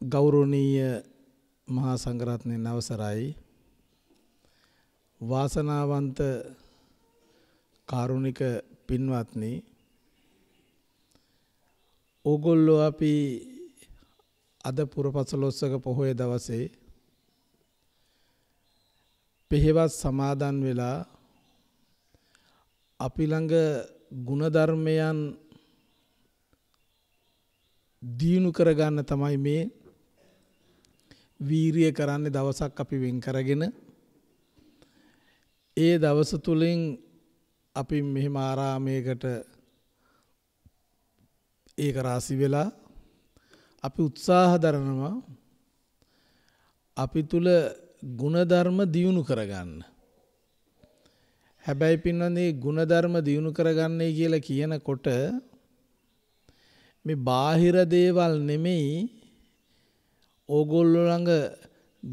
ගෞරවනීය මහා සංඝරත්නයේ අවසරයි වාසනාවන්ත කාරුණික පින්වත්නි ඕගොල්ලෝ අපි අද පුරපසළොස්වක පොහොය දවසේ පෙහෙවස් සමාදන් වෙලා අපි ළඟ ಗುಣධර්මයන් දියුණු කරගන්න තමයි මේ වීරිය කරන්නේ දවසක් අපි වෙන් කරගෙන ඒ දවස තුලින් අපි මෙහෙම ආරාමයකට ඒක රාසි වෙලා අපි උත්සාහ දරනවා අපි තුල ಗುಣධර්ම දියුණු කරගන්න. හැබැයි පින්වන්නේ ಗುಣධර්ම දියුණු කරගන්නේ කියලා කියනකොට මේ බාහිර දේවල් නෙමෙයි ඕගොල්ලෝ ළඟ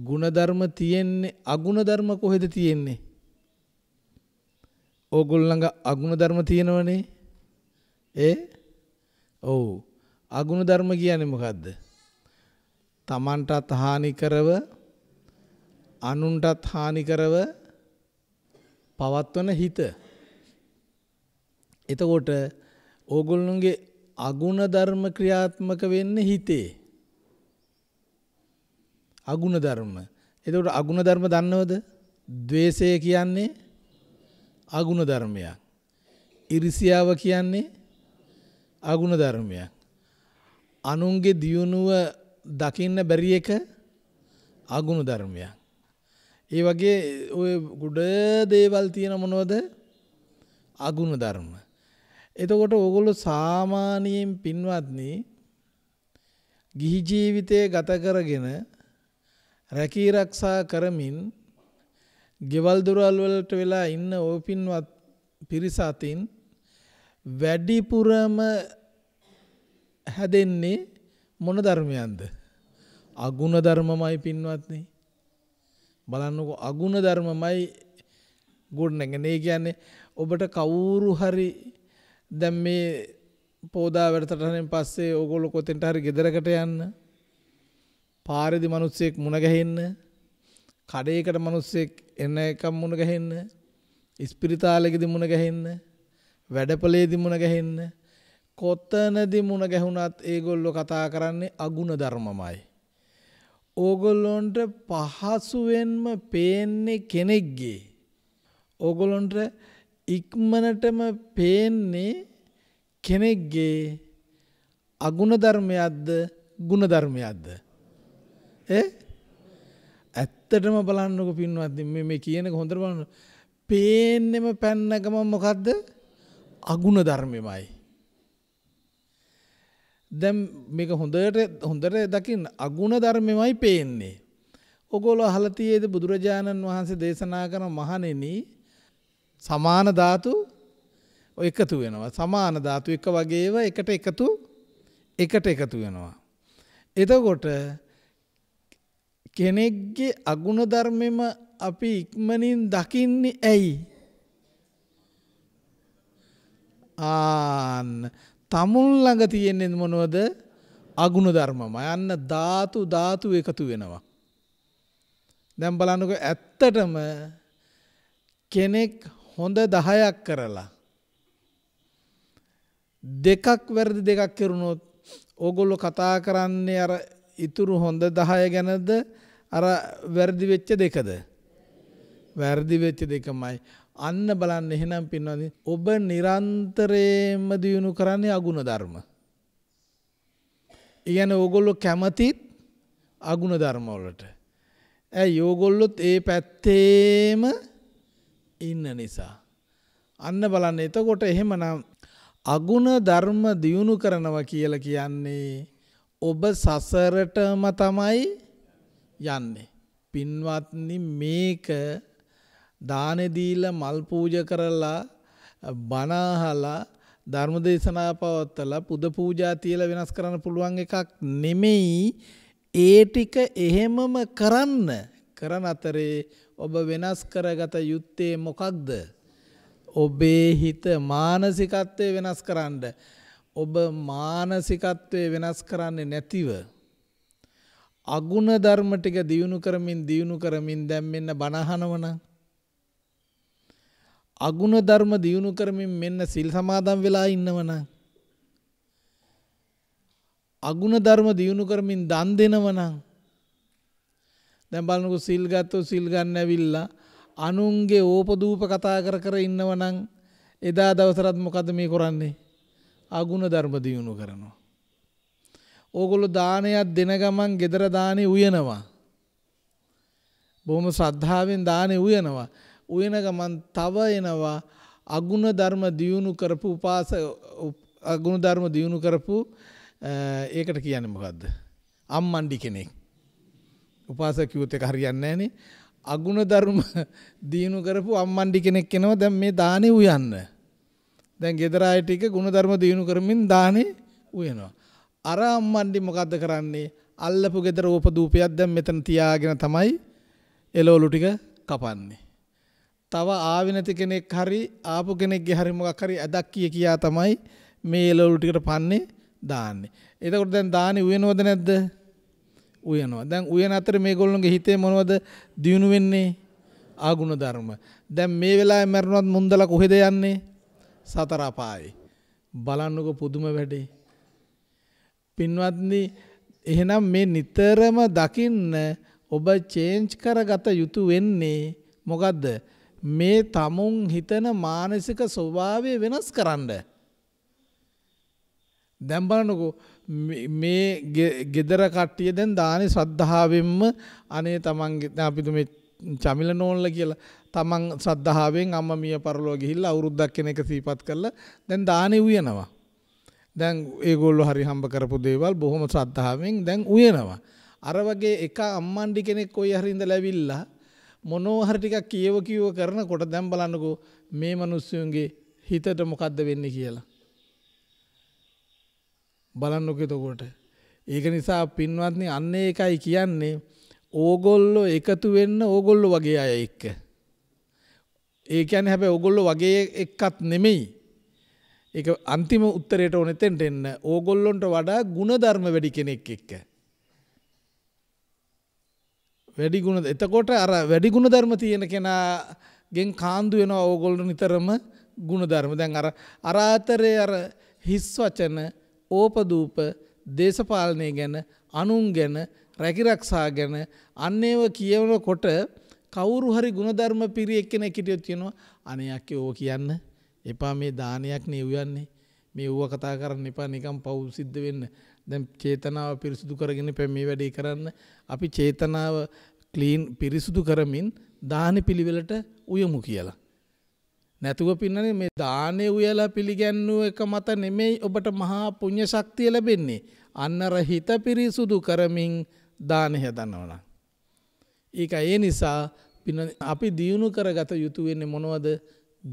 ಗುಣධර්ම තියෙන්නේ අගුණධර්ම කොහෙද තියෙන්නේ? ඕගොල්ලෝ ළඟ අගුණධර්ම තියෙනවනේ. ඒ ඔව්. අගුණධර්ම කියන්නේ මොකද්ද? Tamanටත් හානි කරව අනුන්ටත් හානි කරව පවත්වන හිත. එතකොට ඕගොල්ලන්ගේ අගුණ ධර්ම ක්‍රියාත්මක වෙන්නේ හිතේ. අගුණ ධර්ම. එතකොට අගුණ ධර්ම දන්නවද? ద్వේෂය කියන්නේ අගුණ ධර්මයක්. ඉරිසියාව කියන්නේ අගුණ ධර්මයක්. අනුන්ගේ දියුණුව දකින්න බැරි එක අගුණ ධර්මයක්. ඒ වගේ ඔය ගුඩ දේවල් තියෙන මොනවද? අගුණ ධර්ම. එතකොට ඕගොල්ලෝ සාමාන්‍යයෙන් පින්වත්නි ගිහි ජීවිතය ගත කරගෙන රැකී රක්ෂා කරමින් ගෙවල් දොරවල් වලට වෙලා ඉන්න ඕපින්වත් පිරිස අතින් වැඩිපුරම හැදෙන්නේ මොන ධර්මයන්ද? අගුණ ධර්මමයි පින්වත්නි. බලන්නකෝ අගුණ ධර්මමයි ගොඩනගන්නේ. ඒ කියන්නේ ඔබට කවුරු හරි දැන් මේ පෝදා වැඩසටහනෙන් පස්සේ ඕගොල්ලෝ කොතෙන්ට හරි ගෙදරකට යන්න පාරදි මනුස්සයෙක් මුණ ගැහෙන්න කඩේකට මනුස්සෙක් එන්න එකක් මුණ ගැහෙන්න ඉස්පිරිතාලෙකදී මුණ ගැහෙන්න වැඩපලේදී මුණ ගැහෙන්න කොතනදී මුණ ගැහුණත් ඒගොල්ලෝ කතා කරන්නේ අගුණ ධර්මමයි. ඕගොල්ලොන්ට පහසුවෙන්ම පේන්නේ කෙනෙක්ගේ. ඕගොලොන්ට ඉක්මනටම පේන්නේ කෙනෙක්ගේ අගුණ ධර්මයක්ද ගුණ ධර්මයක්ද ඇත්තටම බලන්නක පින්වත් මේ කියනක හොඳර බලන්න පේන්නෙම පැන්නකම මොකක්ද අගුණ ධර්මමයි. දැම් මේක හොඳට හොඳට දකිින් අගුණ ධර්මමයි පේන්නේ. ඔගොල හලතියේද බුදුරජාණන් වහන්සේ දේශනා කරන මහනෙන සමාන ධාතු එකතු වෙනවා සමාන ධාතු එක වගේව එකට එකතු එකට එකතු වෙනවා. එතකොට කෙනෙක්ගේ අගුණ ධර්මෙම අපි ඉක්මනින් දකින්නේ ඇයි? ආන් තමුන් ළඟ තියෙන්නේ මොනවද? අගුණ ධර්මම. යන්න ධාතු ධාතු එකතු වෙනවා. දැන් බලන්නකෝ ඇත්තටම කෙනෙක් හොඳ 10ක් කරලා දෙකක් වැරදි දෙකක් කරුණොත් ඕගොල්ලෝ කතා කරන්නේ අර ඉතුරු හොඳ 10 ගැනද අර වැරදි වෙච්ච දෙකද? වැරදි වෙච්ච දෙකමයි. අන්න බලන්න එහෙනම් පින්වත්නි ඔබ නිරන්තරයෙන්ම දිනු කරන්නේ අගුණ ධර්ම. කියන්නේ ඕගොල්ලෝ කැමතිත් අගුණ ධර්ම වලට. ඇයි ඕගොල්ලොත් ඒ පැත්තේම ඉන්න නිසා. අන්න බලන්න එතකොට එහෙමනම් අගුණ ධර්ම දියුණු කරනවා කියලා කියන්නේ ඔබ සසරටම තමයි යන්නේ. පින්වත්නි මේක දානදීල මල් පූජ කරලා බනාහලා ධර්ම දේශනා පවත්තලා පුද පූජා තියලා වෙනස් කරන්න පුළුවන් එකක් නෙමෙයි ඒ ටික එහෙමම කරන්න කරන අතරේ ඔබ වෙනස් කරගත යුත්තේ මොකක්ද ඔබේ හිත මානසිකත්වය වෙනස් කරන්න ඔබ මානසිකත්වය වෙනස් කරන්නේ නැතිව අගුණ ධර්ම ටික දියුණු කරමින් දියුණු කරමින් දැන් මෙන්න බණහනවනම් අගුණ ධර්ම දියුණු කරමින් මෙන්න සිල් සමාදන් වෙලා ඉන්නවනම් අගුණ ධර්ම දියුණු කරමින් දන් දෙනවනම් දැන් බලනකො සිල් ගත්තොත් සිල් ගන්න ඇවිල්ලා අනුන්ගේ ඕපදූප කතා කර කර ඉන්නවනම් එදා දවසරත් මොකද මේ කරන්නේ අගුණ ධර්ම දියුණු කරනවා ඕගොල්ලෝ දානයක් දෙන ගමන් gedara දානේ උයනවා. බොහොම ශ්‍රද්ධාවෙන් දානේ උයනවා. උයන ගමන් තව එනවා අගුණ ධර්ම දියුණු කරපු උපාස අගුණ ධර්ම දියුණු කරපු ඒකට කියන්නේ මොකද්ද? අම්මණ්ඩි කෙනෙක්. උපාසක කිව්වොත් ඒක හරියන්නේ නැහනේ. අගුණ ධර්ම දියුණු කරපු අම්මණ්ඩි කෙනෙක් එනවා දැන් මේ දානේ උයන්න. දැන් gedara අය ටික ගුණ ධර්ම දියුණු කරමින් දානේ උයනවා. අර අම්මන්ඩි මොකද්ද කරන්නේ? අල්ලපු ගෙදර උපදූපයක් දැන් මෙතන තියාගෙන තමයි එළවලු ටික කපන්නේ. තව ආවෙ නැති කෙනෙක් හරි ආපු කෙනෙක්ගේ හරි මොකක් හරි ඇදක් කිය කියා තමයි මේ එළවලු ටිකට පන්නේ දාන්නේ. එතකොට දැන් දාන්නේ උයනවද නැද්ද? උයනවා. දැන් උයන අතර මේගොල්ලෝගේ හිතේ මොනවද දියුණු වෙන්නේ? ආගුණ ධර්ම. දැන් මේ වෙලාවේ මැරුණොත් මුන්දලා කොහෙද යන්නේ? සතර අපායේ. බලන්නකො පුදුම වැඩේ. පින්වත්නි එහෙනම් මේ නිතරම දකින්න ඔබ චේන්ජ් කරගත යුතු වෙන්නේ මොකද්ද? මේ tamun හිතන මානසික ස්වභාවය වෙනස් කරන්න. දැන් බලන්නකෝ මේ gedara කට්ටිය දැන් දානේ ශ්‍රද්ධාවෙන්ම අනේ තමන්ගේ අපි මේ චමිල නෝන්ල කියලා තමන් ශ්‍රද්ධාවෙන් අම්මා මිය පරලෝ ගිහිල්ලා අවුරුද්දක් කෙනෙක් සීපත් කරලා දැන් දානේ උයනවා. දැන් ඒගොල්ලෝ හරි හම්බ කරපු දේවල් බොහොම ශ්‍රද්ධාවෙන් දැන් උයනවා. අර වගේ එක අම්මන්ඩි කෙනෙක් කොයි හරි ඉඳලා ඇවිල්ලා මොනවා හරි ටිකක් කියව කියව කරනකොට දැන් බලන්නකෝ මේ මිනිස්සුන්ගේ හිතට මොකද්ද වෙන්නේ කියලා. බලන්නකෝ එතකොට. ඒක නිසා පින්වත්නි අන්න ඒකයි කියන්නේ ඕගොල්ලෝ එකතු වෙන්න ඕගොල්ලෝ වගේ අය එක්ක. ඒ කියන්නේ හැබැයි ඕගොල්ලෝ වගේ එක්කත් නෙමෙයි. එක අන්තිම උත්තරයට ඕනෙතෙන්ට එන්න ඕගොල්ලොන්ට වඩා ගුණධර්ම වැඩි කෙනෙක් එක්ක. වැඩි ගුණ එතකොට අර වැඩි ගුණධර්ම තියෙන කෙනාගෙන් කාන්දු වෙනවා ඕගොල්ලෝ නිතරම ගුණධර්ම. දැන් අර අරාතරේ අර හිස් වචන, ඕපදූප, දේශපාලනය ගැන, අනුන් ගැන, රැකිරක්ෂා ගැන අන්න ඒව කියවනකොට කවුරු හරි ගුණධර්ම පිරිය එක්කෙනෙක් හිටියොත් කියනවා අනේ යකෝ කියන්න එපා මේ දානයක් නේ උයන්නේ. මේ ඌව කතා කරන්න එපා නිකම් පව් සිද්ධ වෙන්න. දැන් චේතනාව පිරිසුදු කරගෙන මේ වැඩේ කරන්න. අපි චේතනාව ක්ලීන් පිරිසුදු කරමින් දාන පිළිවෙලට උයමු කියලා. නැතුව පින්නනේ මේ දානේ උයලා පිළිගැන්නුව එක මත නෙමෙයි ඔබට මහා පුණ්‍ය ශක්තිය ලැබෙන්නේ. අන්නර හිත පිරිසුදු කරමින් දාන හදනවා ඒක ඒ නිසා අපි දියුණු කරගත යුතු වෙන්නේ මොනවද?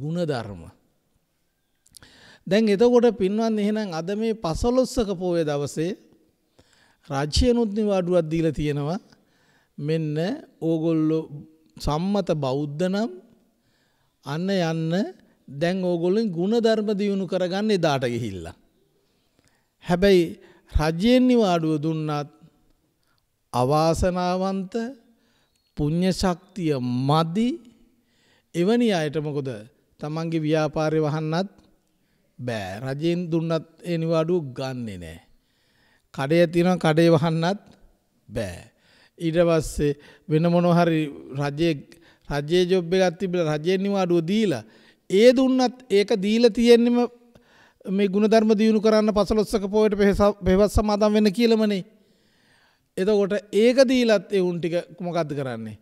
ಗುಣධර්ම. දැන් එතකොට පින්වත් එහෙනම් අද මේ 15ක පෝය දවසේ රාජ්‍යනොත් නිවාඩුවක් දීලා තියෙනවා මෙන්න ඕගොල්ලෝ සම්මත බෞද්ධ නම් අන්න යන්න දැන් ඕගොල්ලන් ಗುಣධර්ම දියුණු කරගන්න එදාට ගිහිල්ලා. හැබැයි රජයෙන් නිවාඩුව දුන්නත් අවාසනාවන්ත පුණ්‍ය ශක්තිය මදි එවැනි අයට මොකද තමන්ගේ ව්‍යාපාරය වහන්නත් බෑ රජයෙන් දුන්නත් ඒ නිවාඩුව ගන්නෙ නෑ. කඩේ තියෙනවා කඩේ වහන්නත් බෑ. ඊට පස්සේ වෙන මොනවා හරි රජයේ රජයේ ජොබ් එකක් තිබිලා රජයේ නිවාඩුව දීලා ඒ දුන්නත් ඒක දීලා තියෙන්නෙම මේ ಗುಣධර්ම දියුණු කරන්න 15ක පොයට පෙහෙවස් සමාදම් වෙන්න කියලාමනේ. එතකොට ඒක දීලත් ඒ උන් ටික මොකද්ද කරන්නේ?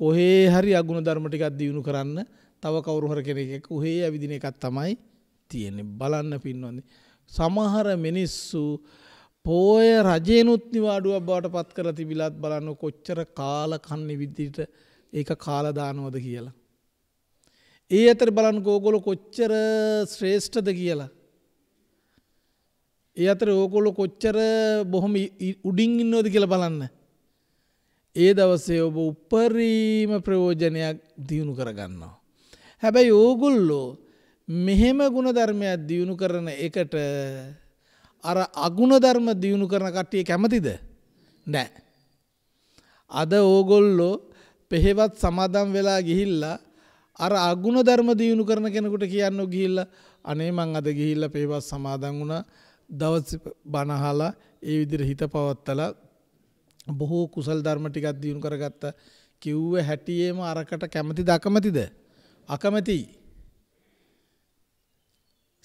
කොහේ හරි අගුණ ධර්ම ටිකක් දියුණු කරන්න තව කවුරු හරි කෙනෙක් එක්ක උහේ ඇවිදින එකක් තමයි තියෙන්නේ බලන්න පින්වන්ද. සමහර මිනිස්සු පෝය රජයනුත් නිවාඩුවක් බවට පත් කර තිබිලත් බලන්න කොච්චර කාල කන්නේ විදිට ඒක කාලදානුවද කියලා. ඒ අතර බලන් ගෝගොල කොච්චර ශ්‍රේෂ්ඨද කියලා. ඒ අතර ඕකොලො කොච්චර බොහොම උඩින් ඉන්නෝද කියලා බලන්න. ඒ දවසේ ඔබ උපරීම ප්‍රයෝජනයක් දියුණු කරගන්නවා. හැබැයි ඕගොල්ලෝ මෙහෙම ගුණධර්මයක් දියුණු කරන එකට අර අගුණධර්ම දියුණු කරන කට්ටිය කැමතිද නෑ. අද ඕගොල්ලෝ පෙහෙවත් සමාදම් වෙලා ගිහිල්ලා අර අගුණ ධර්ම දියුණු කරන කෙනෙකුට කියන්න ගිහිල්ල අනේ මං අද ගිහිල්ල පේවත් සමාදන් වුණ දවස් බණහලා ඒ විදිර හිත පවත්තල බොහෝ කුසල් ධර්ම ටිකත් දියුණු කරගත්ත කිව්ව හැටියේම අරකට කැමති දකමතිද අකමැතියි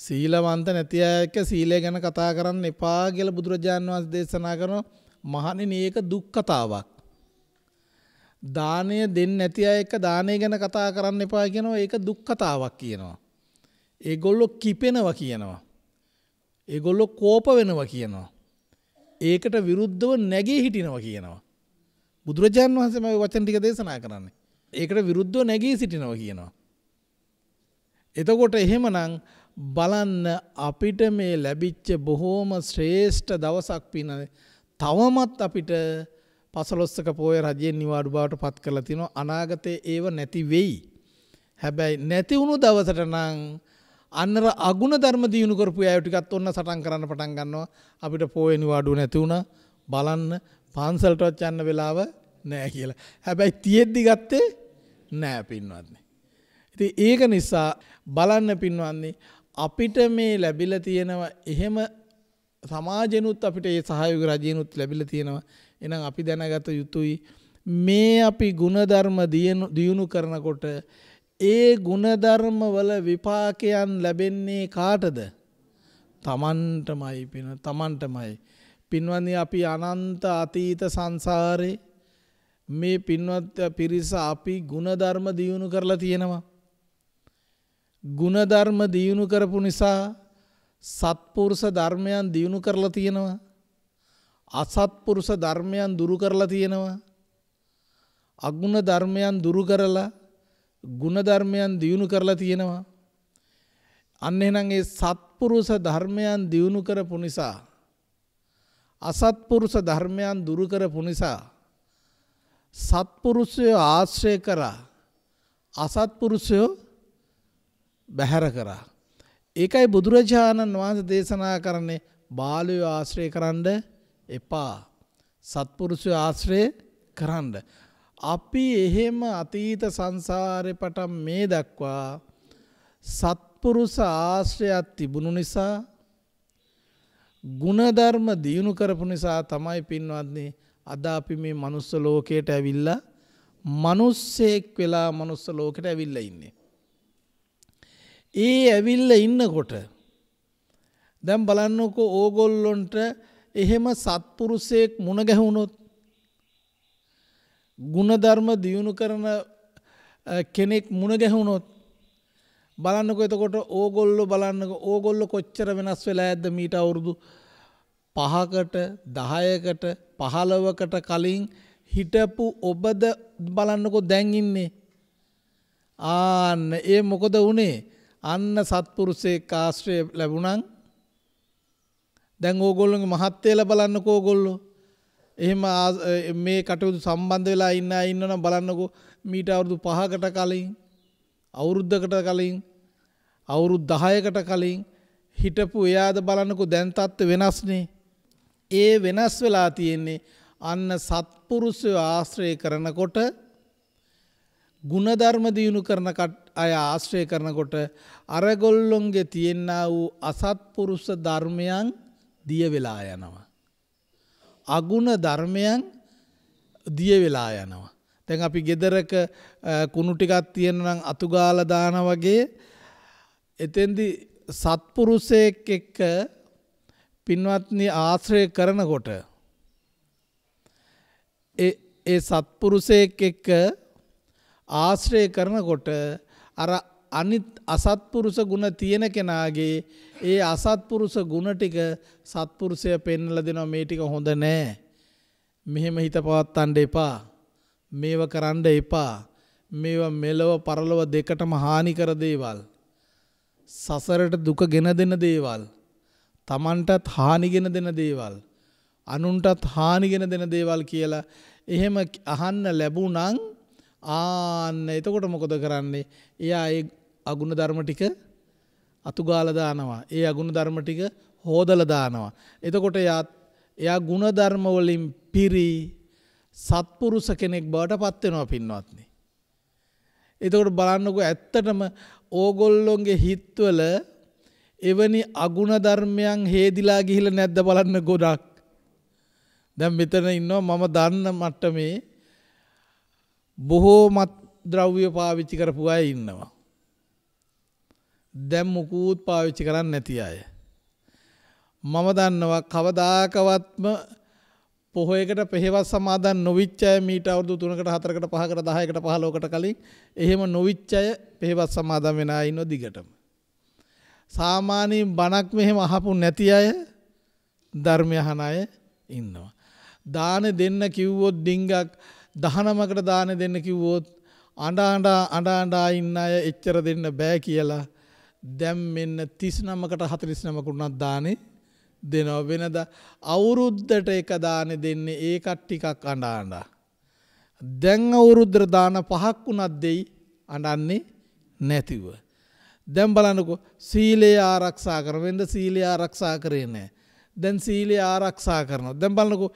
සීලවන්ත නැති අය එක්ක සීලය ගැන කතා කරන්න එපා කියලා බුදුරජාන් වහන්සේ දේශනා කරන මහණෙනි ඒක දුක් කතාවක්. දානය දෙන්නේ නැති අය එක්ක දානය ගැන කතා කරන්න එපා කියනවා ඒක දුක් කතාවක් කියනවා. ඒගොල්ලෝ කිපෙනවා කියනවා. ඒගොල්ලෝ කෝප වෙනවා කියනවා. ඒකට විරුද්ධව නැගී හිටිනවා කියනවා. බුදුරජාන් වහන්සේ මේ වචන ටික දේශනා කරන්නේ. ඒකට විරුද්ධව නැගී සිටිනවා කියනවා. එතකොට එහෙමනම් බලන්න අපිට මේ ලැබිච්ච බොහෝම ශ්‍රේෂ්ඨ දවසක් පින තවමත් අපිට පසලොස්සක පෝය රජයෙන් නිවාඩු බවට පත් කරලා තිනවා අනාගතයේ ඒව නැති වෙයි. හැබැයි නැති වුණු දවසට නම් අන්නර අගුණ ධර්ම දියුණු කරපු අය ටිකත් ඔන්න සටන් කරන්න පටන් ගන්නවා. අපිට පෝය නිවාඩුව නැති වුණා. බලන්න පන්සල්ටවත් යන්න වෙලාව නෑ කියලා. හැබැයි තියෙද්දි ගත්තේ නෑ පින්වත්නි. ඉතින් ඒක නිසා බලන්න පින්වත්නි අපිට මේ ලැබිලා තියෙනවා එහෙම සමාජෙනුත් අපිට ඒ සහයෝග රජයනුත් ලැබිලා තියෙනවා. එහෙනම් අපි දැනගත යුතුයි මේ අපි ಗುಣධර්ම දියුණු කරනකොට ඒ ಗುಣධර්ම වල විපාකයන් ලැබෙන්නේ කාටද? Tamanටමයි පින Tamanටමයි. පින්වන්දි අපි අනන්ත අතීත සංසාරේ මේ පින්වත් පිරිස අපි ಗುಣධර්ම දියුණු කරලා තියෙනවා. ಗುಣධර්ම දියුණු කරපු නිසා සත්පුරුෂ ධර්මයන් දියුණු කරලා තියෙනවා. අසත්පුරුෂ ධර්මයන් දුරු කරලා තියෙනවා. අගුණ ධර්මයන් දුරු කරලා ගුණ ධර්මයන් දියුණු කරලා තියෙනවා. අන්න එහෙනම් ඒ සත්පුරුෂ ධර්මයන් දියුණු කරපු නිසා අසත්පුරුෂ ධර්මයන් දුරු කරපු නිසා සත්පුරුෂය ආශ්‍රය කරා අසත්පුරුෂයෝ බැහැර කරා. ඒකයි බුදුරජාණන් වහන්සේ දේශනා කරන්නේ බාලයෝ ආශ්‍රය කරන්න එපා. සත්පුරුෂය ආශ්‍රය කරන්න. අපි එහෙම අතීත සංසාරේ පටන් මේ දක්වා සත්පුරුෂ ආශ්‍රයක් තිබුණු නිසා ಗುಣධර්ම දියුණු කරපු නිසා තමයි පින්වත්නි අද අපි මේ manuss ලෝකයට ඇවිල්ලා මිනිස්සෙක් වෙලා manuss ලෝකයට ඇවිල්ලා ඉන්නේ. ඒ ඇවිල්ල ඉන්නකොට දැන් බලන්නකෝ ඕගොල්ලොන්ට එහෙම සත්පුරුෂයෙක් මුණ ගැහුණොත් ಗುಣධර්ම දියුණු කරන කෙනෙක් මුණ ගැහුණොත් බලන්නකෝ එතකොට ඕගොල්ලෝ බලන්නකෝ ඕගොල්ලෝ කොච්චර වෙනස් වෙලා ඇද්ද මීට අවුරුදු 5කට 10කට 15කට කලින් හිටපු ඔබද බලන්නකෝ දැන් ඉන්නේ ආන්න ඒ මොකද උනේ අන්න සත්පුරුෂයෙක් ආශ්‍රය ලැබුණන් දැන් ඕගොල්ලොගේ මහත්තේල බලන්නකෝ ඕගොල්ලෝ එහෙම මේ කටයුතු සම්බන්ධ වෙලා ඉන්න අය ඉන්නවනම් බලන්නකෝ මීට අවුරුදු 5කට කලින් අවුරුද්දකට කලින් අවුරුදු 10කට කලින් හිටපු එයාද බලන්නකෝ දැන් තත්ත්ව වෙනස්නේ ඒ වෙනස් වෙලා තියෙන්නේ අන්න සත්පුරුෂය ආශ්‍රය කරනකොට ಗುಣධර්ම දියුණු කරන අය ආශ්‍රය කරනකොට අරගොල්ලොන්ගේ තියෙන්න වූ අසත්පුරුෂ ධර්මයන් දිය වෙලා යනවා. අගුණ ධර්මයන් දිය වෙලා යනවා. තැන් අපි ගෙදරක කුණු ටිකක් තියෙනනම් අතුගාල දාන වගේ එතෙන්දි සත්පුරුෂයෙක් එක්ක පින්වත්නි ආශ්‍රය කරනකොට ඒ සත්පුරුෂයෙක් එක්ක ආශ්‍රය කරනකොට අර අනිත් අසත්පුරුෂ ගුණ තියෙන කෙනාගේ ඒ අසත්පුරුෂ ගුණ ටික සත්පුරුෂය පෙන්වලා දෙනවා මේ ටික හොඳ නෑ. මෙහෙම හිත පවත්තන්න එපා. මේව කරන්න එපා. මේව මෙලව පරලොව දෙකටම හානි කර දේවල්. සසරට දුක ගෙන දෙන දේවල්. Tamanටත් හානිගෙන දෙන දේවල්. අනුන්ටත් හානිගෙන දෙන දේවල් කියලා එහෙම අහන්න ලැබුණනම් ආන්න එතකොට මොකොද කරන්නේ එයා ඒ අගුණ ධර්ම ටික අතුගාල දානවා. ඒ අගුණ ධර්ම ටික හෝදල දානවා. එතකොට එයාත් එයා ගුණ ධර්ම වලින් පිරි සත්පුරුෂ කෙනෙක් බවට පත් වෙනවා පින්වත්නි. එතකොට බලන්නකෝ ඇත්තටම ඕගොල්ලොන්ගේ හිත්වල එවැනි අගුණ ධර්මයන් හේදිලා ගිහිල්ලා නැද්ද බලන්න ගොඩක්. දැන් මෙතන ඉන්නවා මම දන්න මට්ටමේ බොහෝමත් ද්‍රව්‍ය පාවිච්චි කරපු අය ඉන්නවා. දැම් මුකූත් පාවිච්චි කරන්න නැති අය. මම දන්නවා කවදාකවත්ම පොහොයකට පෙහෙවත් සමාදන් නොවිච්චය මීට අවුදු තුනකට හතරකට පහකට දහයකට පහලෝකට කලින් එහෙම නොවිච්චය පෙහෙවත් සමාදන් වෙන ඉන්න දිගටම. සාමානීන් බණක් මෙහෙම අහපු නැති අය ධර්මය හන අය ඉන්නවා. දාන දෙන්න කිව්වොත් ඩිංගක් දහනමකට දාන දෙන්න කිව්වොත් අඩාඩ අඩාඩා ඉන්න අය එච්චර දෙන්න බෑ කියලා දැම් මෙන්න තිස්නමකට හතලිස් නමකුණත් දානේ දෙනව වෙනද අවුරුද්ධට එක දානෙ දෙන්නේ ඒකත් ටිකක් අඩාඩා. දැන් අවුරුද්‍ර දාන පහක් වුණත් දෙයි අඩන්නේ නැතිව. දැම් බලනකො සීලේ ආරක්ෂා කරවෙන්ට සීලේ ආරක්ෂා කරේ නෑ. දැන් සීලේ ආරක්ෂා කරනවා. දැම් බලනකු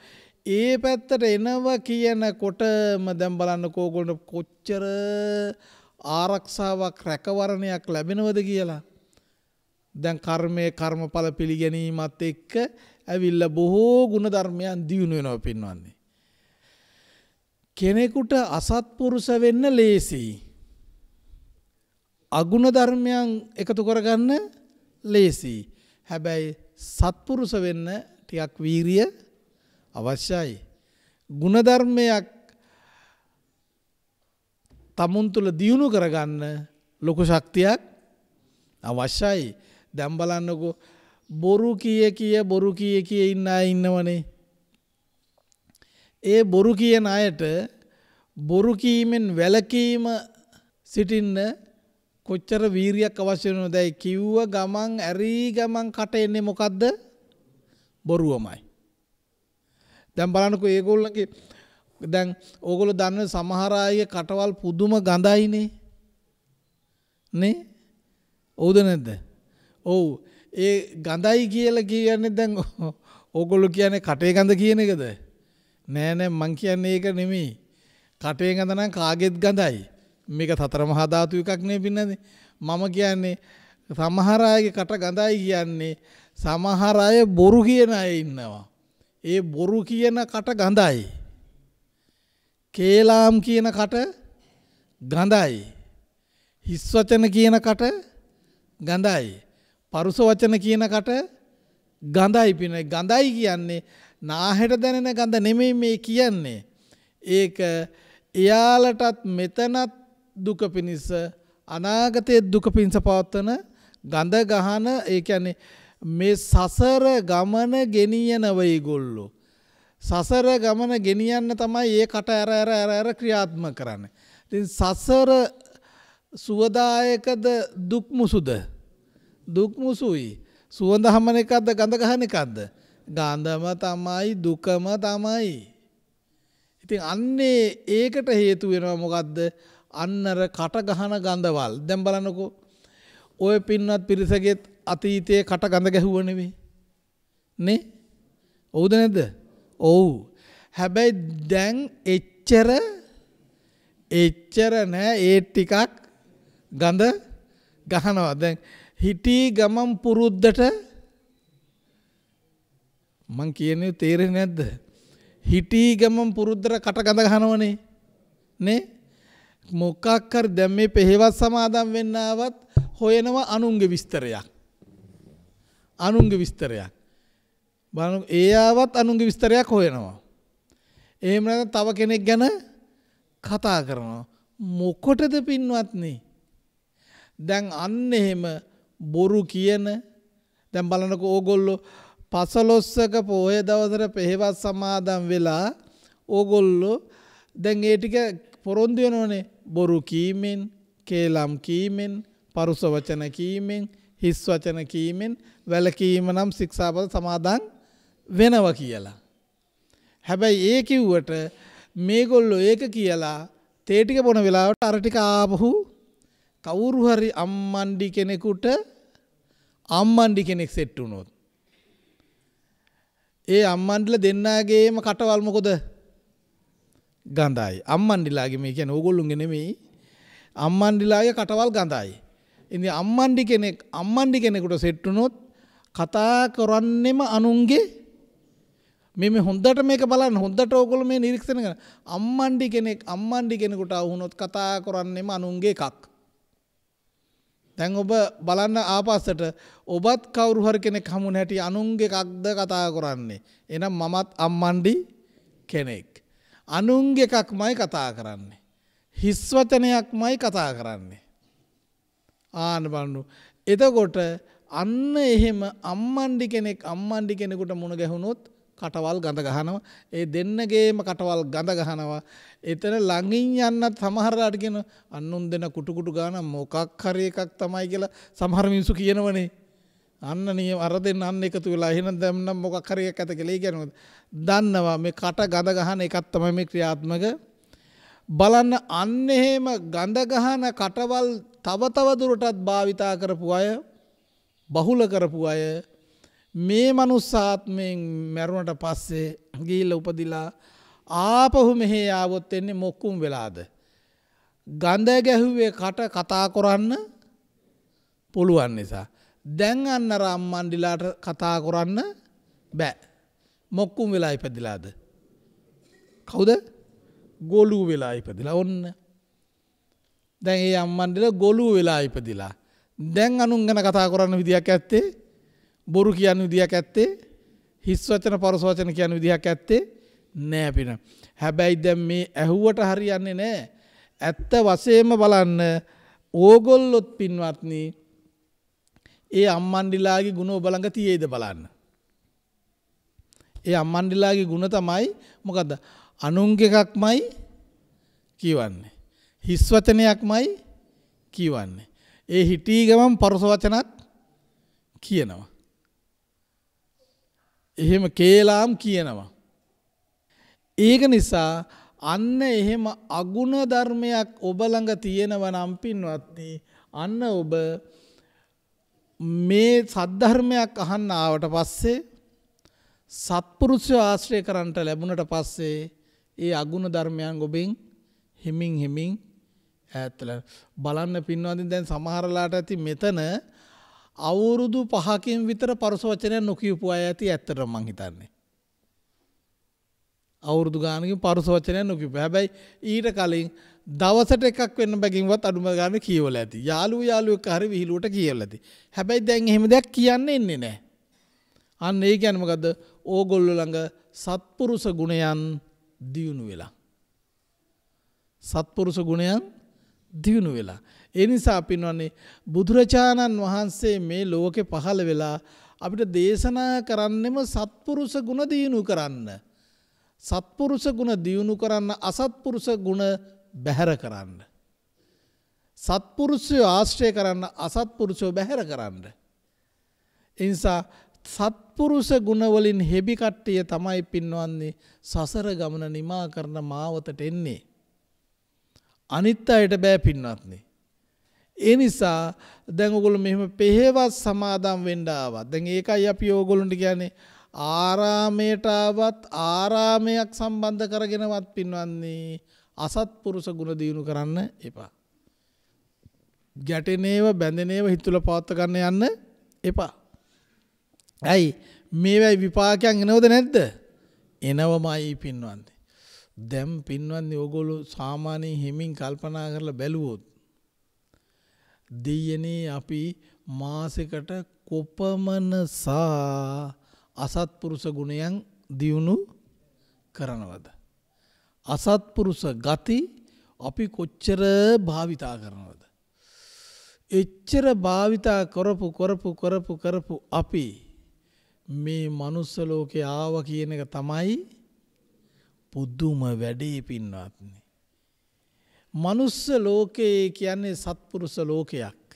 ඒ පැත්තට එනව කියනකොටම දැන් බලන්නකෝ ඕගොල්ලෝ කොච්චර ආරක්ෂාවක් රැකවරණයක් ලැබෙනවද කියලා. දැන් කර්මය කර්මඵල පිළිගැනීමත් එක්ක ඇවිල්ලා බොහෝ ගුණ ධර්මයන් දියුණු වෙනවා පින්වන්නේ. කෙනෙකුට අසත්පුරුෂ වෙන්න ලේසියි. අගුණ ධර්මයන් එකතු කරගන්න ලේසියි. හැබැයි සත්පුරුෂ වෙන්න ටිකක් වීරිය අවශ්‍යයි. ಗುಣධර්මයක් තමුන් තුළ දියුණු කරගන්න ලොකු ශක්තියක් අවශ්‍යයි. දැන් බලන්නකෝ බොරු කිය කිය බොරු කිය කිය ඉන්න අය ඉන්නවනේ. ඒ බොරු කියන අයට බොරු කීමෙන් වැළකීම සිටින්න කොච්චර වීරියක් අවශ්‍ය වෙනවද? කිව්ව ගමන් ඇරී ගමන් කට එන්නේ මොකද්ද? බොරුවමයි. දැන් බලන්නකෝ ඒගොල්ලන්ගේ දැන් ඕගොල්ලෝ දන්න සමහර අය කටවල් පුදුම ගඳයිනේ. නේ? ඔව්ද නැද්ද? ඔව්. ඒ ගඳයි කියලා කියන්නේ දැන් ඕගොල්ලෝ කියන්නේ කටේ ගඳ කියන එකද? නෑ නෑ මං කියන්නේ ඒක නෙමෙයි. කටේ ගඳ නම් කාගෙත් ගඳයි. මේක සතර මහා ධාතු එකක් නේ පින්නනේ. මම කියන්නේ සමහර අයගේ කට ගඳයි කියන්නේ සමහර අය බොරු කියන අය ඉන්නවා. ඒ බොරු කියන කට ගඳයි. කේලාම් කියන කට ගඳයි. හිස් වචන කියන කට ගඳයි. පරුස වචන කියන කට ගඳයි පින ගඳයි කියන්නේ නාහෙට දැනෙන ගඳ නෙමෙයි මේ කියන්නේ. ඒක එයාලටත් මෙතනත් දුක පිණිස අනාගතයේ දුක පිණිස පවත්වන ගඳ ගහන ඒ කියන්නේ මේ සසර ගමන ගෙනියනව ඒගොල්ලෝ. සසර ගමන ගෙනියන්න තමයි ඒ කට ඇර ඇර ඇර ඇර ක්‍රියාත්මක කරන්නේ. ඉතින් සසර සුවදායකද දුක් මුසුද? දුක් මුසුයි. සුවඳ හමන එකක්ද ගඳ ගහන එකක්ද? ගඳම තමයි දුකම තමයි. ඉතින් අන්නේ ඒකට හේතු වෙනවා මොකද්ද? අන්නර කට ගහන ගඳවල්. දැන් බලන්නකෝ. ඔය පින්වත් පිරිසගෙත් අතීතයේ කට ගඳ ගැහුව නෙවෙයි. නේ? ඔව්ද නැද්ද? ඔව්. හැබැයි දැන් එච්චර එච්චර නෑ ඒ ටිකක් ගඳ ගහනවා. දැන් හිටි ගමන් පුරුද්දට මං කියන්නේ තේරෙන්නේ නැද්ද? හිටි ගමන් පුරුද්දට කට ගඳ ගහනවනේ. නේ? මොකක් කර දැන් මේ පෙහෙවත් සමාදම් වෙන්න ආවත් හොයනවා අනුන්ගේ විස්තරයක්. අනුන්ගේ විස්තරයක්. බලන ඒ ආවත් අනුන්ගේ විස්තරයක් හොයනවා. එහෙම නැත්නම් තව කෙනෙක් ගැන කතා කරනවා. මොකටද පින්වත්නි? දැන් අන්න එහෙම බොරු කියන දැන් බලනකො ඕගොල්ලෝ පසලොස්සක පොය දවසට පෙහෙවස් සමාදම් වෙලා ඕගොල්ලෝ දැන් ඒ ටික පොරොන්දු වෙනෝනේ බොරු කීමෙන්, කේලම් කීමෙන්, පරුස වචන කීමෙන් හිස් වචන කීමෙන් වැළකීම නම් ශික්ෂාපද සමාදන් වෙනවා කියලා. හැබැයි ඒ කිව්වට මේගොල්ලෝ ඒක කියලා තේ ටික බොන වෙලාවට අර ටික ආපහු කවුරු හරි අම්මන්ඩි කෙනෙකුට අම්මන්ඩි කෙනෙක් සෙට් වුණොත් ඒ අම්මන්ඩිලා දෙන්නාගේම කටවල් මොකද ගඳයි අම්මන්ඩිලාගේ මේ කියන්නේ ඕගොල්ලොන්ගේ නෙමෙයි අම්මන්ඩිලාගේ කටවල් ගඳයි ඉතින් අම්මන්ඩි කෙනෙක් අම්මන්ඩි කෙනෙකුට සෙට් වුණොත් කතා කරන්නෙම අනුන්ගේ මේ මේ හොඳට මේක බලන්න හොඳට ඕගොල්ලෝ මේ නිරීක්ෂණය කරන අම්මන්ඩි කෙනෙක් අම්මන්ඩි කෙනෙකුට වුණොත් කතා කරන්නෙම අනුන්ගේ එකක් දැන් ඔබ බලන්න ආපස්සට ඔබත් කවුරු හරි කෙනෙක් හමුන හැටි අනුන්ගේ එකක්ද කතා කරන්නේ එහෙනම් මමත් අම්මන්ඩි කෙනෙක් අනුන්ගේ එකක්මයි කතා කරන්නේ හිස් වචනයක්මයි කතා කරන්නේ ආන බලන්න. එතකොට අන්න එහෙම අම්මන්ඩි කෙනෙක් අම්මන්ඩි කෙනෙකුට මුණ ගැහුණොත් කටවල් ගඳ ගහනවා. ඒ දෙන්නගේම කටවල් ගඳ ගහනවා. එතන ළඟින් යන්නත් සමහරලාට කියන අන්නුන් දෙන කුටුකුටු ගාන මොකක් හරි එකක් තමයි කියලා සමහර මිනිස්සු කියනවනේ. අන්න නිය අර දෙන්න අන්න එකතු වෙලා එහෙනම් දැන් නම් මොකක් හරි එකක් ඇත කියලා කියනවා. දන්නවා මේ කට ගඳ ගහන එකක් තමයි මේ ක්‍රියාත්මක බලන්න අන්න එහෙම ගඳ ගහන කටවල් තව තවදුරටත් භාවිතා කරපු අය බහුල කරපු අය මේ මනුස්සාත්මයෙන් මැරුණට පස්සේ ගිහිල්ල උපදිලා ආපහු මෙහෙ යාවොත් එන්නේ මොක්කුම් වෙලාද. ගඳ ගැහුවේ කට කතා කොරන්න පුළුවන් නිසා. දැන් අන්න රම්මන්ඩිලාට කතා කොරන්න බෑ. මොක්කුම් වෙලා ඉපදිලාද. කවුද ගොලූ වෙලා ඉපදිලා ඔන්න. දැන් ඒ අම්මන්ඩල ගොලු වෙලා ඉපදිලා. දැන් අනුන් ගැන කතා කරන්න විදිහක් ඇත්තේ බොරු කියන්න විදිහක් ඇත්තේ හිස් වචන පරස වචන කියන විදිහක් ඇත්තේ නෑ පින. හැබැයි දැන් මේ ඇහුවට හරියන්නේ නෑ. ඇත්ත වශයෙන්ම බලන්න ඕගොල්ලොත් පින්වත්නි ඒ අම්මන්ඩිලාගේ ගුණ ඔබලඟ තියේද බලන්න. ඒ අම්මන්ඩිලාගේ ගුණ තමයි මොකද අනුන්ග එකක්මයි කියවන්නේ. හිස් වචනයක්මයි කියවන්නේ. ඒ හිටී ගමන් පරස වචනත් කියනවා. එහෙම කේලාම් කියනවා. ඒක නිසා අන්න එහෙම අගුණ ධර්මයක් ඔබ ළඟ තියෙනව නම් පින්වත්නි අන්න ඔබ මේ සද්ධර්මයක් අහන්න ආවට පස්සේ සත්පුරුෂය ආශ්‍රය කරන්ට ලැබුණට පස්සේ ඒ අගුණ ධර්මයන් ඔබෙන් හිමින් හිමින් ඈත්ල බලන්න පින්වදින් දැන් සමහරලාට ඇති මෙතන අවුරුදු පහකින් විතර පරස වචනය නොකිවපු අය ඇති ඇත්තට මං හිතන්නේ. අවුරුදු ගානකින් පරස වචනය නොකිප හැබැයි ඊට කලින් දවසට එකක් වෙන්න බැගින්වත් අඩුම ගාන කියවල ඇති යාලු යාලුවක් හරි විහිලුවට කියවල ඇති. හැබැයි දැන් එහෙම දෙයක් කියන්න එන්නේ නෑ. අන්න ඒ ගැනමකද ඕගොල්ල ළඟ සත්පුරුස ගුණයන් දියුණු වෙලා. සත්පුරුස ගුණයන් දියුණු වෙලා. ඒ නිසා පින්වන්නේ බුදුරජාණන් වහන්සේ මේ ලෝකෙ පහළ වෙලා අපිට දේශනා කරන්නෙම සත්පුරුෂ ගුණ දියුණු කරන්න. සත්පුරුෂ ගුණ දියුණු කරන්න අසත්පුරුෂ ගුණ බැහැර කරන්න. සත්පුරුෂය ආශ්‍රය කරන්න අසත්පුරුෂය බැහැර කරන්න. එනිසා සත්පුරුෂ ගුණවලින් හෙබි කට්ටිය තමයි පින්වන්නේ සසර ගමන නිමා කරන මාවතට එන්නේ. අනිත් අයට බෑ පින්වත්නි. ඒ නිසා දැන් ඔයගොල්ලෝ මෙහෙම පෙහෙවත් සමාදම් වෙන්න ආවා. දැන් ඒකයි අපි ඕගොල්ලන්ට කියන්නේ ආරාමයට ආවත් ආරාමයක් සම්බන්ධ කරගෙනවත් පින්වන්නේ අසත්පුරුෂ ගුණ දිනු කරන්න එපා. ගැටෙනේව බැඳෙනේව හිතුල පවත් ගන්න යන්න එපා. ඇයි මේවයි විපාකයන් එනවද නැද්ද? එනවමයි පින්වන්නේ. දැන් පින්වත්නි ඕගොල්ලෝ සාමාන්‍ය හිමින් කල්පනා කරලා බැලුවොත් දෙයනේ අපි මාසෙකට කොපමණසා අසත්පුරුෂ ගුණයන් දියුණු කරනවද අසත්පුරුෂ ගති අපි කොච්චර භාවිතා කරනවද එච්චර භාවිතා කරපු කරපු කරපු කරපු අපි මේ මනුස්ස ලෝකේ ආව කියන එක තමයි පුදුම වැඩේ පින්වත්නේ. මනුස්ස ලෝකයේ කියන්නේ සත්පුරුෂ ලෝකයක්.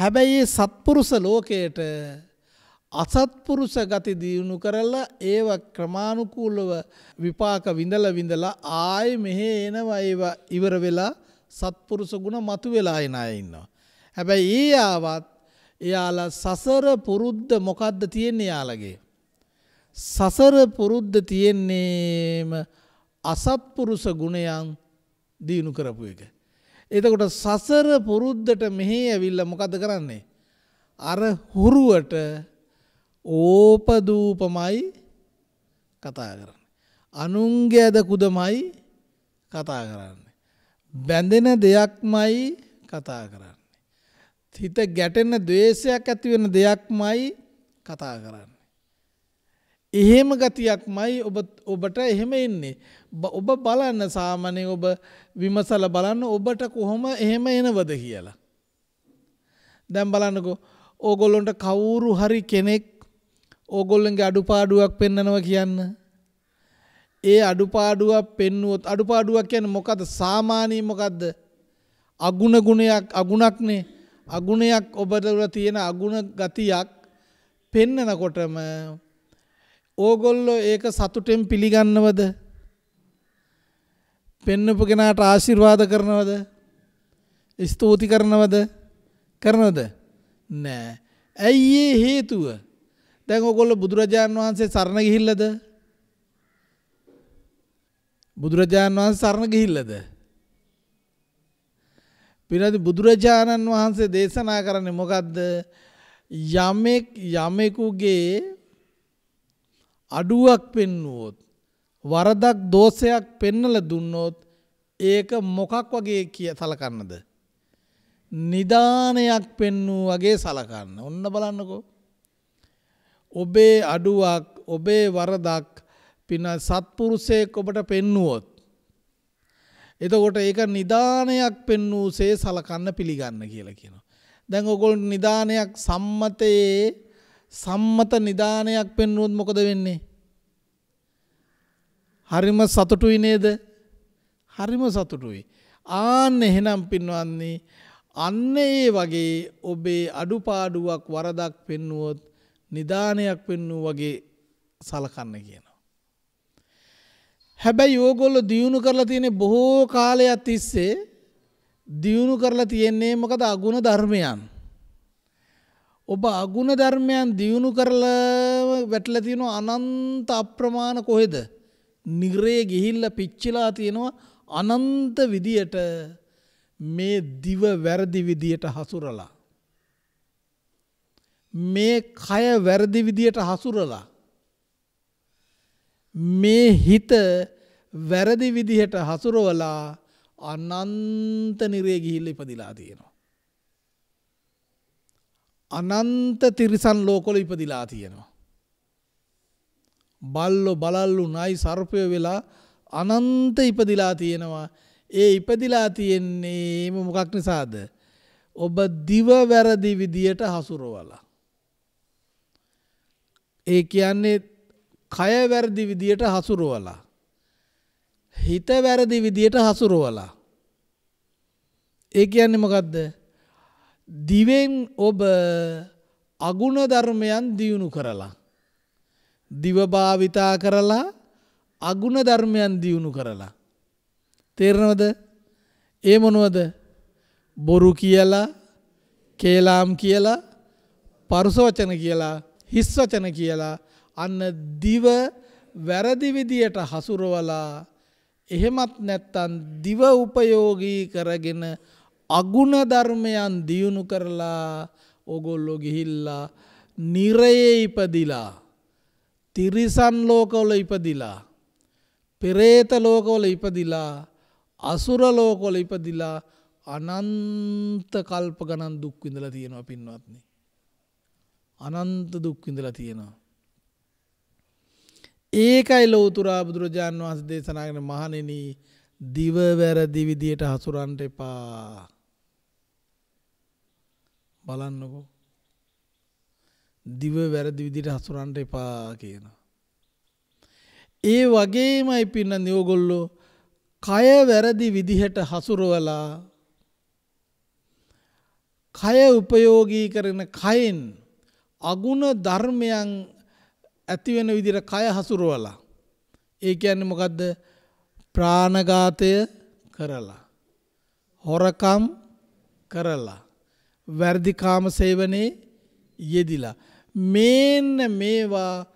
හැබැයි සත්පුරුෂ ලෝකයට අසත්පුරුෂ ගති දියුණු කරලා ඒව ක්‍රමානුකූලව විපාක විඳල විඳලා ආය මෙහෙ එනවා ඒව ඉවර වෙලා සත්පුරුෂ ගුණ මතු වෙලා එන අය ඉන්නවා. හැබැයි ඒ ආවත් එයාලා සසර පුරුද්ද මොකද්ද තියෙන්නේ යාලගේ. සසර පුරුද්ධ තියෙන්නේම අසත්පුරුෂ ගුණයන් දියුණු කරපු එක. එතකොට සසර පුරුද්ධට මෙහි ඇවිල්ල මොකද කරන්නේ. අර හුරුවට ඕපදූපමයි කතා කරන්න. අනුන්ගේ ඇද කුදමයි කතා කරන්න. බැඳෙන දෙයක්මයි කතා කරන්නේ. හිත ගැටෙන දවේශයක් ඇතිවෙන දෙයක්මයි කතා කරන්න. එහෙම ගතියක්මයි ඔබ ඔබට එහෙම ඉන්නේ. ඔබ බලන්න සාමාන්‍යයෙන් ඔබ විමසලා බලන්න ඔබට කොහොම එහෙම එනවද කියලා. දැන් බලන්නකෝ ඕගොල්ලොන්ට කවුරු හරි කෙනෙක් ඕගොල්ලන්ගේ අඩුපාඩුවක් පෙන්නනවා කියන්න. ඒ අඩුපාඩුවක් පෙන්වුවොත් අඩුපාඩුවක් කියන්නේ මොකද සාමාන්‍ය මොකද්ද? අගුණ ගුණයක් අගුණක්නේ. අගුණයක් ඔබට තියෙන අගුණ ගතියක් පෙන්නනකොටම ඕගොල්ලෝ ඒක සතුටෙන් පිළිගන්නවද? පෙන්නපු කෙනාට ආශිර්වාද කරනවද? ස්තුති කරනවද? කරනවද? නෑ. ඇයි හේතුව? දැන් ඕගොල්ලෝ බුදුරජාන් වහන්සේ සරණ ගිහිල්ලද? බුදුරජාන් වහන්සේ සරණ ගිහිල්ලද? පිනදි බුදුරජාණන් වහන්සේ දේශනා කරන්නේ මොකද්ද? යමෙක් යමෙකුගේ අඩුවක් පෙන්වුවොත් වරදක් දෝෂයක් පෙන්නල දුන්නොත් ඒක මොකක් වගේ කිය සලකන්නද. නිධානයක් පෙන්නූ වගේ සලකන්න ඔන්න බලන්නකෝ. ඔබේ අඩුවක් ඔබේ වරදක් පින සත්පුරුසයෙක් ඔබට පෙන්නුවොත්. එතකොට ඒක නිධානයක් පෙන්වූ සේ සලකන්න පිළිගන්න කියලා කියනවා. දැන් ඔගොල් නිධානයක් සම්මතයේ සම්මත නිදානයක් පෙන්වුවොත් මොකද වෙන්නේ? හරිම සතුටුයි නේද? හරිම සතුටුයි. ආන්න එහෙනම් පින්වත්නි අන්න ඒ වගේ ඔබේ අඩුපාඩුවක් වරදක් පෙන්වුවොත් නිදානයක් පෙන්වූ වගේ සලකන්න කියනවා. හැබැයි ඕගොල්ලෝ දියුණු කරලා තියෙන බොහෝ කාලයක් තිස්සේ දියුණු කරලා තියෙන්නේ මොකද අගුණ ධර්මයන්. ඔබ අගුණ ධර්මයන් දියුණු කරල වැටල තියෙනවා අනන්ත අප්‍රමාණ කොහෙද. නිග්‍රයේ ගිහිල්ල පිච්චිලා තියෙනවා අනන්ත විදියට මේ දිව වැරදි විදියට හසුරලා. මේ කය වැරදි විදියට හසුරලා. මේ හිත වැරදි විදිහට හසුරවලා අනන්ත නිරේ ගිහිල්ල ඉපදිලා තියෙනවා. අනන්ත තිරිසන් ලෝකොල ඉපදිලා තියෙනවා. බල්ලො බලල්ලු නයි සර්පය වෙලා අනන්ත ඉපදිලා තියෙනවා. ඒ ඉපදිලා තියෙන්නේ එම මොකක් නිසාද. ඔබ දිවවැරදි විදියට හසුරෝවලා. ඒ කියන්නේ කයවැරදි විදියට හසුරුවලා. හිත වැරදි විදියට හසුරුවලා. ඒ කියන්නේ මොකක්ද දිවෙන් ඔබ අගුණ ධර්මයන් දියුණු කරලා. දිවභාවිතා කරලා අගුණ ධර්මයන් දියුණු කරලා. තේරණවද ඒ මොනුවද බොරු කියලා කේලාම් කියලා පරුසෝචන කියලා හිස්වචන කියලා අන්න දිව වැරදිවිදියට හසුරුවලා එහෙමත් නැත්තන් දිව උපයෝගී කරගෙන අගුණ ධර්මයන් දියුණු කරලා ඕගොල්ලෝ ගිහිල්ලා නිරයේ ඉපදිලා තිරිසන් ලෝකවල ඉපදිලා පෙරේත ලෝකවල ඉපදිලා අසුර ලෝකවල ඉපදිලා අනන්ත කල්ප ගණන් දුක් විඳලා තියෙනවා පින්වත්නි අනන්ත දුක් විඳලා තියෙනවා ඒකයි ලෝතුරා බුදුරජාන් වහන්සේ දේශනා කරන මහණෙනි දිව වැරදි විදියට හසුරන්න එපා බලන්නකෝ. දිව වැරදි විදිහට හසුරන්න එපා කියනවා. ඒ වගේමයි පින්නන්නේ ඕගොල්ලෝ කය වැරදි විදිහට හසුරවලා කය උපයෝගී කරන කයෙන් අගුණ ධර්මයන් ඇති වෙන විදිහට කය හසුරවලා ඒ කියන්නේ මොකද්ද ප්‍රාණඝාතය කරලා හොරකම් කරලා වැරදි කාම සේවනයේ යෙදිලා මේන්න මේවා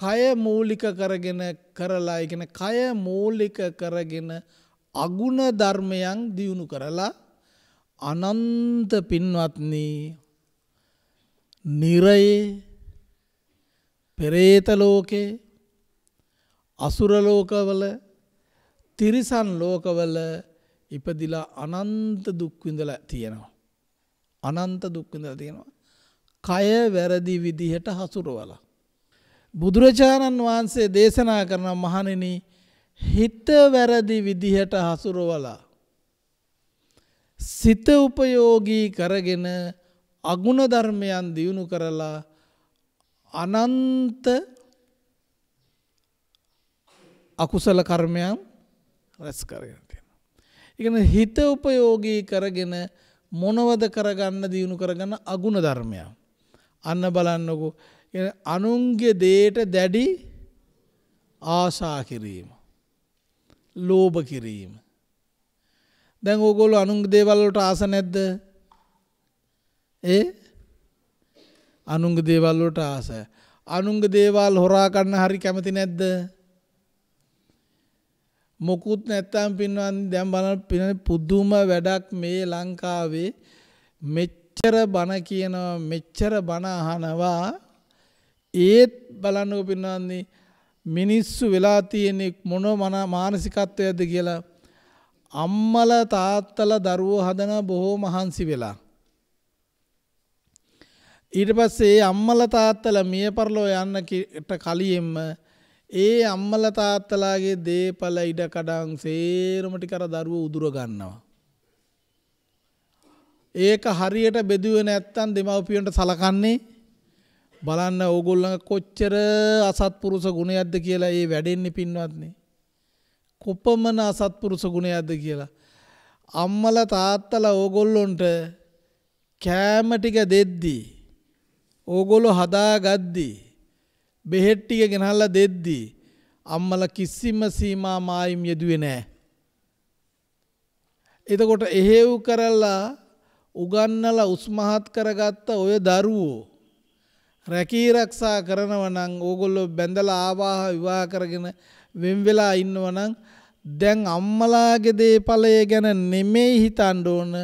කය මූලික කරගෙන කරලා ඉගෙන කය මූලික කරගෙන අගුණ ධර්මයන් දියුණු කරලා අනන්ත පින්වත්නි නිරයේ පෙරේත ලෝකේ අසුර ලෝකවල තිරිසන් ලෝකවල ඉපදිලා අනන්ත දුක් විඳලා තියෙනවා අනන්ත දුක් විඳලා තියෙනවා. කය වැරදි විදිහට හසුරවලා. බුදුරජාණන් වහන්සේ දේශනා කරන මහණෙනි හිත වැරදි විදිහට හසුරවලා සිත උපයෝගී කරගෙන අගුණ ධර්මයන් දියුණු කරලා අනන්ත අකුසල කර්මයන් රැස් කරගෙන තියෙනවා. ඉගෙන හිත උපයෝගී කරගෙන මොනවද කරගන්න දියුණු කරගන්න අගුණ ධර්මයක්. අන්න බලන්නකු අනුන්ගේ දේට දැඩි ආසා කිරීම. ලෝභ කිරීම. දැන් ඕගොල්ල අනුන් දේවල්ලට ආස නැද්ද ඒ අනුන්ග දේවල්ලට ආස. අනුන්ග දේවල් හොරාකන්න හරි කැමති නැද්ද මොකුත් නැත්තම් පින්වන්ත දැන් බලන්න පින පුදුම වැඩක් මේ ලංකාවේ මෙච්චර බණ කියනවා මෙච්චර බණ අහනවා ඒත් බලන්නකො පින්වන්ත මිනිස්සු වෙලා තියෙන මොන මන මානසිකත්වයක්ද කියලා අම්මල තාත්තල දරුවෝ හදන බොහෝ මහන්සි වෙලා ඊට පස්සේ අම්මල තාත්තල මිය පරලෝ යන්නට කලියෙන්ම ඒ අම්මල තාත්තලාගේ දේපල ඉඩකඩම් සේරම ටික අර දරුවෝ උදුර ගන්නවා. ඒක හරියට බෙදුවේ නැත්තම් දෙමව්පියන්ට සලකන්නේ බලන්න ඕගොල්ලන් කොච්චර අසත්පුරුෂ ගුණයක්ද කියලා ඒ වැඩෙන්නේ පින්වත්නේ. කොපමණ අසත්පුරුෂ ගුණයක්ද කියලා. අම්මල තාත්තලා ඕගොල්ලොන්ට කෑම ටික දෙද්දී ඕගොල්ලෝ හදාගද්දී බෙහෙත් ටික ගෙනහල්ලා දෙද්දී අම්මලා කිසිම සීමා මායිම් යෙදුවේ නෑ. එතකොට එහෙව් කරලා උගන්නලා උස්මහත් කරගත්ත ඔය දරුවෝ රැකී රක්ෂා කරනව නම් ඕගොල්ලෝ බැඳලා ආවාහ විවාහ කරගෙන වෙන් වෙලා ඉන්නව නම් දැන් අම්මලාගේ දේපලය ගැන නෙමෙයි හිතන්න ඕන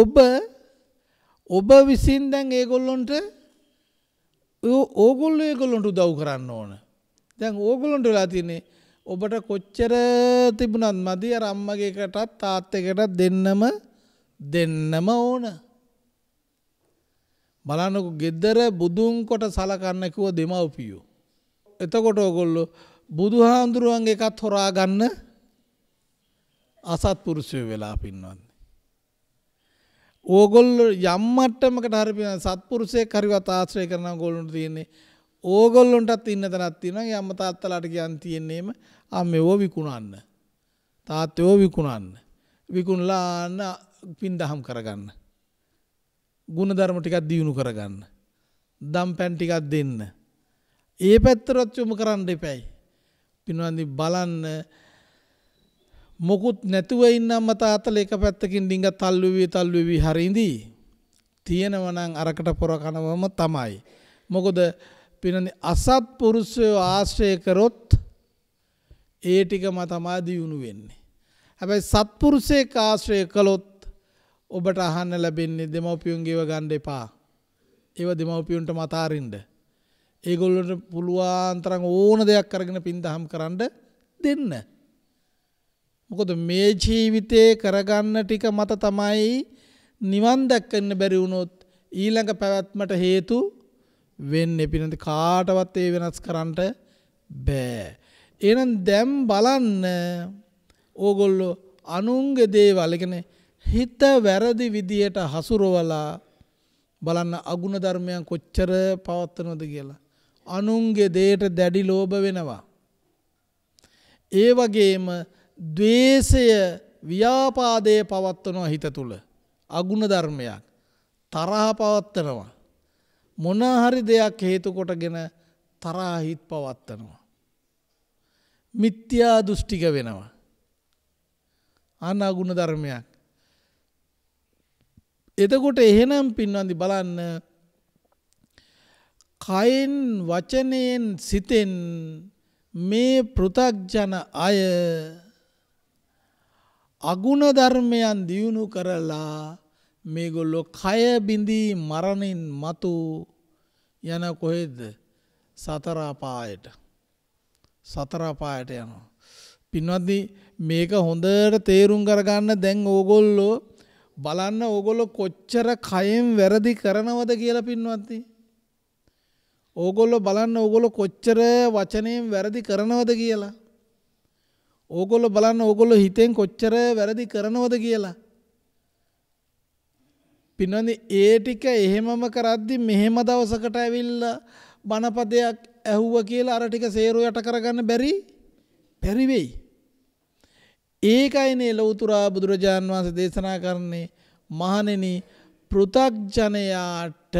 ඔබ ඔබ විසින් දැන් ඒගොල්ලොන්ට ඕගොල්ලෝ ඒගොල්ලොන්ට උදව් කරන්න ඕන. දැන් ඕගොල්ලොන්ට වෙලා තියෙන්නේ ඔබට කොච්චර තිබුණත් මදි අර අම්මගේකටත් තාත් එකටත් දෙන්නම දෙන්නම ඕන. බලන්නකො ගෙදර බුදුන් කොට සලකන්න කිව්ව දෙමව්පියෝ. එතකොට ඕගොල්ලෝ බුදුහාඳුරුවන්ගේ එකත් හොරා ගන්න අසත්පුරුෂය වෙලා පින්වන්ද. ඕගොල්ලෝ යම් මට්ටමකට හරි සත්පුරුෂයෙක් හරිවත් ආශ්‍රය කරන ඕගොල්ලොන්ට තියෙන්නේ ඕගොල්ලොන්ටත් ඉන්න තැනක් තියෙනවා යම්ම තාත්තලාට කියන් තියෙන්නේම අම්මේව විකුණන්න තාත්තේව විකුණන්න විකුණලා ආන්න පින්දහම් කරගන්න ಗುಣධර්ම ටිකක් දියුණු කරගන්න දම් පැන් ටිකක් දෙන්න ඒ පැත්තරත් යොමු කරන්න එපැයි පින්වන්දි බලන්න මොකුත් නැතුව ඉන්න අම්ම තාත්තල එක පැත්තකින් ඩිංග තල්ලුවී තල්ලුවී හරිඳී තියෙනවනම් අරකට පොර කනවම තමයි. මොකද පිනනි අසත්පුරුෂය ආශ්‍රය කරොත් ඒ ටිකම තමා දියුණු වෙන්නේ. හැබැයි සත්පුරුෂයේ ආශ්‍රය කළොත් ඔබට අහන්න ලැබෙන්නේ දෙමව්පියන්ගේව ගන්න එපා. ඒව දෙමව්පියන්ට මතාරින්න. ඒගොල්ලන්ට පුළුවන් තරම් ඕන දෙයක් කරගෙන පින්දහම් කරන්න දෙන්න. මොකද මේ ජීවිතේ කරගන්න ටික මත තමයි නිවන් දැක්කන්න බැරි වුණොත් ඊළඟ පැවැත්මට හේතු වෙන්නේ පිනන්ති කාටවත් ඒ වෙනස් කරන්නට බෑ. එහෙනම් දැන් බලන්න ඕගොල්ලෝ අනුන්ගේ දේවල් කියන්නේ හිත වැරදි විදියට හසුරවලා බලන්න අගුණ ධර්මයන් කොච්චර පවත්වනවද කියලා. අනුන්ගේ දේට දැඩි ලෝභ වෙනවා. ඒ වගේම දේශය ව්‍යාපාදය පවත්වනවා හිත තුළ. අගුණ ධර්මයක්. තරහ පවත්වනවා. මොනහරි දෙයක් හේතුකොටගෙන තරාහිත් පවත්වනවා. මිත්‍යා දෘෂ්ටික වෙනවා. අන්න අගුණ ධර්මයක්. එතකොට එහෙනම් පින්වන්දි බලන්න කයින් වචනයෙන් සිතෙන් මේ පෘථග්ජන අය අගුණ ධර්මයන් දියුණු කරලා මේගොල්ලෝ කය බිඳී මරණින් මතු යන කොහෙද සතර අපායට සතර අපායට යනවා පින්වත්නි මේක හොඳට තේරුම් කරගන්න දැන් ඕගොල්ලෝ බලන්න ඕගොල්ලෝ කොච්චර කයෙන් වැරදි කරනවද කියලා පින්වත්නි ඕගොල්ලෝ බලන්න ඕගොල්ලෝ කොච්චර වචනයෙන් වැරදි කරනවද කියලා ඕගොල්ලෝ බලන්න ඕගොල්ලෝ හිතෙන් කොච්චර වැරදි කරනවද කියලා. පින්වන්දි ඒ ටික එහෙමම කරද්දි මෙහෙම දවසකට ඇවිල්ලා බණපදයක් ඇහුව කියලා අර ටික සේරුව යට කරගන්න බැරි බැරි වෙයි. ඒකයිනේ ලෞතුරා බුදුරජාන් වහන්සේ දේශනා කරන්නේ මහණෙනි පෘ탁ජනයාට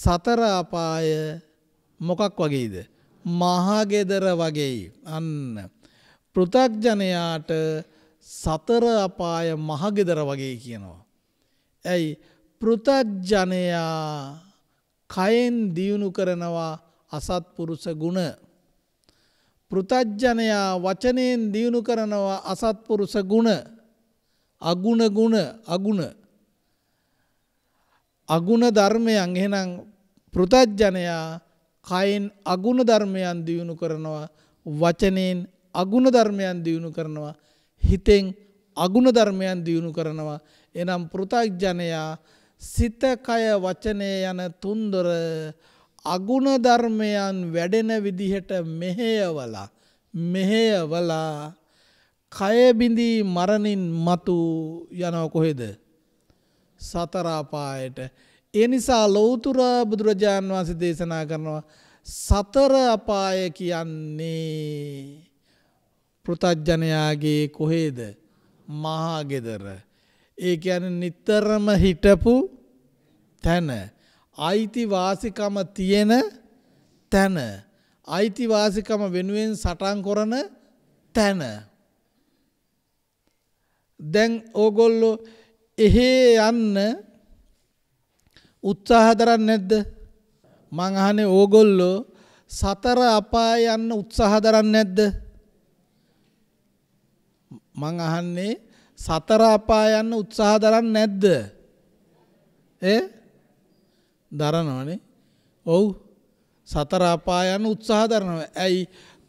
සතර අපාය මොකක් වගේද? මහා ගෙදර වගේයි. අන්න පෘථග්ජනයාට සතර අපාය මහගෙදර වගේ කියනවා. ඇයි පෘථජ්ජනයා කයෙන් දියුණු කරනවා අසත්පුරුස ගුණ. පෘතජ්ජනයා වචනයෙන් දියුණු කරනවා අසත්පුරුස ගුණ අගුණ ගුණ අගුණ. අගුණ ධර්මයන් එහෙනම් පෘතජ්ජනයා කයින් අගුණ ධර්මයන් දියුණු කරනවා වචනයෙන් අගුණ ධර්මයන් දියුණු කරනවා හිතෙන් අගුණ ධර්මයන් දියුණු කරනවා එනම් පෘථග්ජනයා සිත කය වචනය යන තුන්දොර අගුණ ධර්මයන් වැඩෙන විදිහට මෙහෙයවලා මෙහෙයවලා කය බිඳී මරණින් මතු යනව කොහෙද සතර අපායට ඒ නිසා ලෞතර බුදුරජාන් වහන්සේ දේශනා කරනවා සතර අපාය කියන්නේ පෘතජ්ජනයාගේ කොහේද මහා ගෙදර. ඒ කියන්නේ නිතරම හිටපු තැන අයිතිවාසිකම තියෙන තැන අයිතිවාසිකම වෙනුවෙන් සටන් කරන තැන දැන් ඕගොල්ලෝ එහෙ යන්න උත්සාහ දරන්නේ නැද්ද? මං අහන්නේ ඕගොල්ලෝ සතර අපාය යන්න උත්සාහ දරන්නේ නැද්ද? මං අහන්නේ සතර අපායන්න උත්සාහ දරන්නේ නැද්ද? ඈ? දරනවනේ. ඔව්. සතර අපායන්න උත්සාහ දරනවා. ඇයි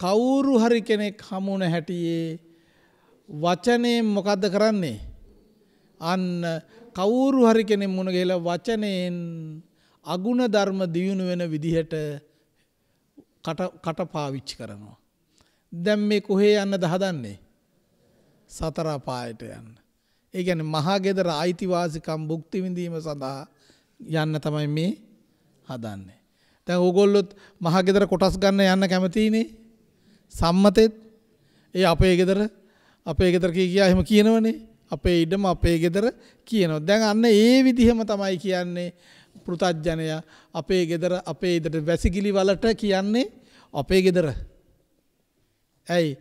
කවුරු හරි කෙනෙක් හමුුණ හැටියේ වචනේ මොකද්ද කරන්නේ? අන්න කවුරු හරි කෙනෙක් මුණ ගිහලා වචනෙන් අගුණ ධර්ම දියුණු වෙන විදිහට කට කට පාවිච්චි කරනවා. දැන් මේ කොහේ යන්නද හදන්නේ? සතර පායට යන්න. ඒ කියන්නේ මහා ගෙදර අයිතිවාසිකම් භුක්ති විඳීම සඳහා යන්න තමයි මේ හදන්නේ. දැන් ඕගොල්ලොත් මහා ගෙදර කොටස් ගන්න යන්න කැමතිනේ. සම්මතෙත් ඒ අපේ ගෙදර අපේ ගෙදර කිය කියා එහෙම කියනවනේ. අපේ ඉඩම අපේ ගෙදර කියනවා. දැන් අන්න ඒ විදිහම තමයි කියන්නේ පෘතජ්ජනය අපේ ගෙදර අපේ ඉදට වැසිගිලි වලට කියන්නේ අපේ ගෙදර. ඇයි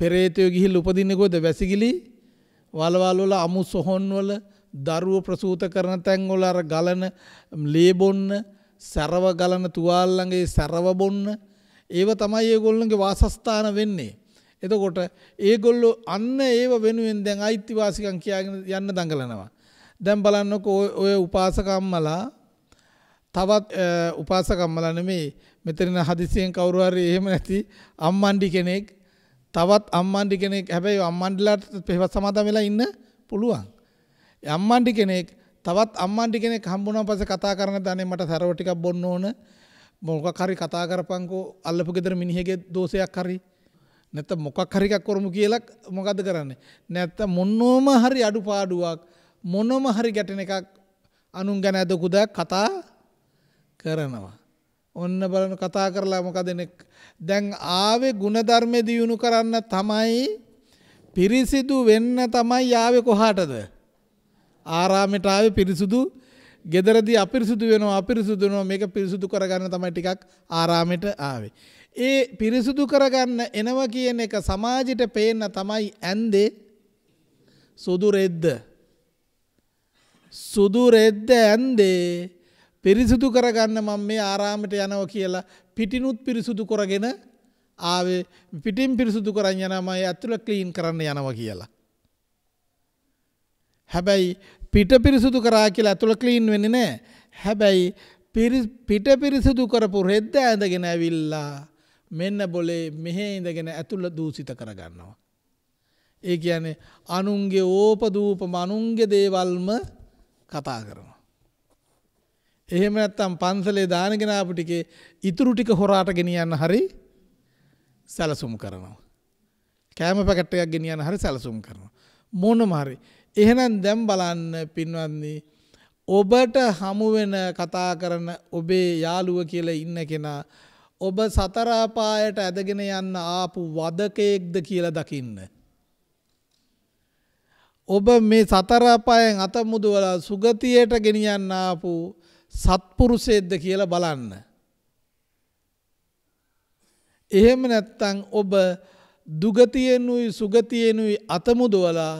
පෙරේතයෝ ගිහිල් උපදින්නේ කොහෙද? වැසිකිලි වලවල් වල අමු සොහොන් වල දරුව ප්‍රසූත කරන තැන් වල අර ගලන ලේ බොන්න, සරව ගලන තුවාල ළඟේ සරව බොන්න ඒව තමයි ඒගොල්ලන්ගේ වාසස්ථාන වෙන්නේ. එතකොට ඒගොල්ලෝ අන්න ඒව වෙනුවෙන් දැන් අයිතිවාසිකම් කියාගෙන යන්න දඟලනවා. දැන් බලන්නකෝ ඔය උපාසකම්මලා තවත් උපාසකම්මලා නෙමෙයි මෙතන හදිසියෙන් කවුරු හරි එහෙම නැති අම්මන්ඩි කෙනෙක් තවත් අම්මන්ඩි කෙනෙක් හැබැයි අම්මන්ඩිලාට පෙහෙවස් සමාදන් වෙලා ඉන්න පුළුවන්. අම්මන්ඩි කෙනෙක් තවත් අම්මන්ඩි කෙනෙක් හම්බුණා පස්සේ කතා කරන දණේ මට සරව ටිකක් බොන්න ඕන. මොකක් හරි කතා කරපන්කෝ අල්ලපු ගෙදර මිනිහගේ දෝෂයක් හරි. නැත්නම් මොකක් හරි එකක් කරමු කියලා මොකද කරන්නේ? නැත්නම් මොනෝම හරි අඩුපාඩුවක් මොනම හරි ගැටෙන එකක් අනුන් ගැන අදකුදා කතා කරනවා. ඔන්න බලන කතා කරලා මොකද දැන් ආවේ ಗುಣධර්මයේ දියුණු කරන්න තමයි පිරිසිදු වෙන්න තමයි ආවේ කොහාටද? ආරාමයට ආවේ පිරිසුදු ගෙදරදී අපිරිසුදු වෙනවා අපිරිසුදු වෙනවා මේක පිරිසුදු කරගන්න තමයි ටිකක් ආරාමයට ආවේ. ඒ පිරිසුදු කරගන්න එනවා කියන එක සමාජයට පේන්න තමයි ඇන්දේ සුදු රෙද්ද. සුදු රෙද්ද ඇන්දේ පිරිසිදු කරගන්න මම මේ ආරාමට යනව කියලා පිටිනුත් පිරිසුදු කරගෙන ආවේ පිටින් පිරිසුදු කරන් යනමයි ඇතුළ ක්ලීන් කරන්න යනවා කියලා. හැබැයි පිට පිරිසුදු කරා කියලා ඇතුළ ක්ලීන් වෙන්නේ නැහැ. හැබැයි පිට පිරිසුදු කරපු රෙද්ද ඇඳගෙන ඇවිල්ලා මෙන්න බොලේ මෙහෙ ඉඳගෙන ඇතුළ දූෂිත කරගන්නවා. ඒ කියන්නේ අනුන්ගේ ඕපදූප මනුන්ගේ දේවල්ම කතා කරනවා. එහෙම නැත්නම් පන්සලේ දානගෙන ආපු ටිකේ ඉතුරු ටික හොරාට ගෙනියන්න හරි සැලසුම් කරනවා. කෑම පැකට් එකක් ගෙනියන්න හරි සැලසුම් කරනවා. මොනම හරි. එහෙනම් දැන් බලන්න පින්වත්නි ඔබට හමු වෙන කතා කරන ඔබේ යාළුව කියලා ඉන්න කෙනා ඔබ සතර පායට ඇදගෙන යන්න ආපු වදකයෙක්ද කියලා දකින්න. ඔබ මේ සතර පායෙන් අත මුදවලා සුගතියට ගෙනියන්න ආපු සත්පුරුෂයෙක්ද කියලා බලන්න. එහෙම නැත්තම් ඔබ දුගතියෙනුයි සුගතියෙනුයි අතමුදවලා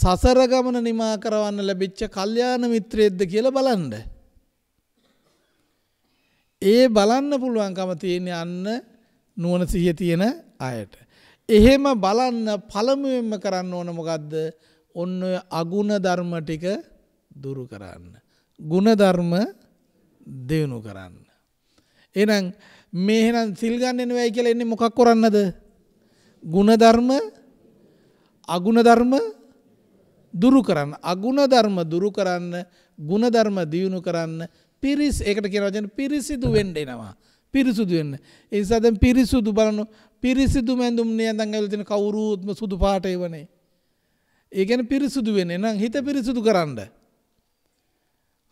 සසර ගමන නිමා කරවන්න ලැබිච්ච කල්යාණ මිත්‍රයෙක්ද කියලා බලන්න. ඒ බලන්න පුළුවන්කම තියෙන අන්න නුවණ සිහිය තියෙන අයට. එහෙම බලන්න පළමුවෙන්ම කරන්න ඕන මොකද්ද? ඔන්න ඔය අගුණ ධර්ම ටික දුරු කරන්න. ಗುಣධර්ම දිනු කරන්න. එහෙනම් මේ එහෙනම් සිල් ගන්න නෙවෙයි කියලා එන්නේ මොකක් කරන්නද? ಗುಣධර්ම අගුණධර්ම දුරු කරන්න. අගුණධර්ම දුරු කරන්න, ಗುಣධර්ම දියුණු කරන්න පිරිස් ඒකට කියන වචන පිරිසිදු වෙන්න එනවා. පිරිසුදු වෙන්න. ඒ නිසා දැන් පිරිසුදු බලන පිරිසිදු මැඳුම් නියඳන් ඇවිල්ලා තියෙන කවුරුත්ම සුදු පාට ඒවනේ. ඒ කියන්නේ පිරිසුදු වෙන්නේ. එහෙනම් හිත පිරිසුදු කරන්න.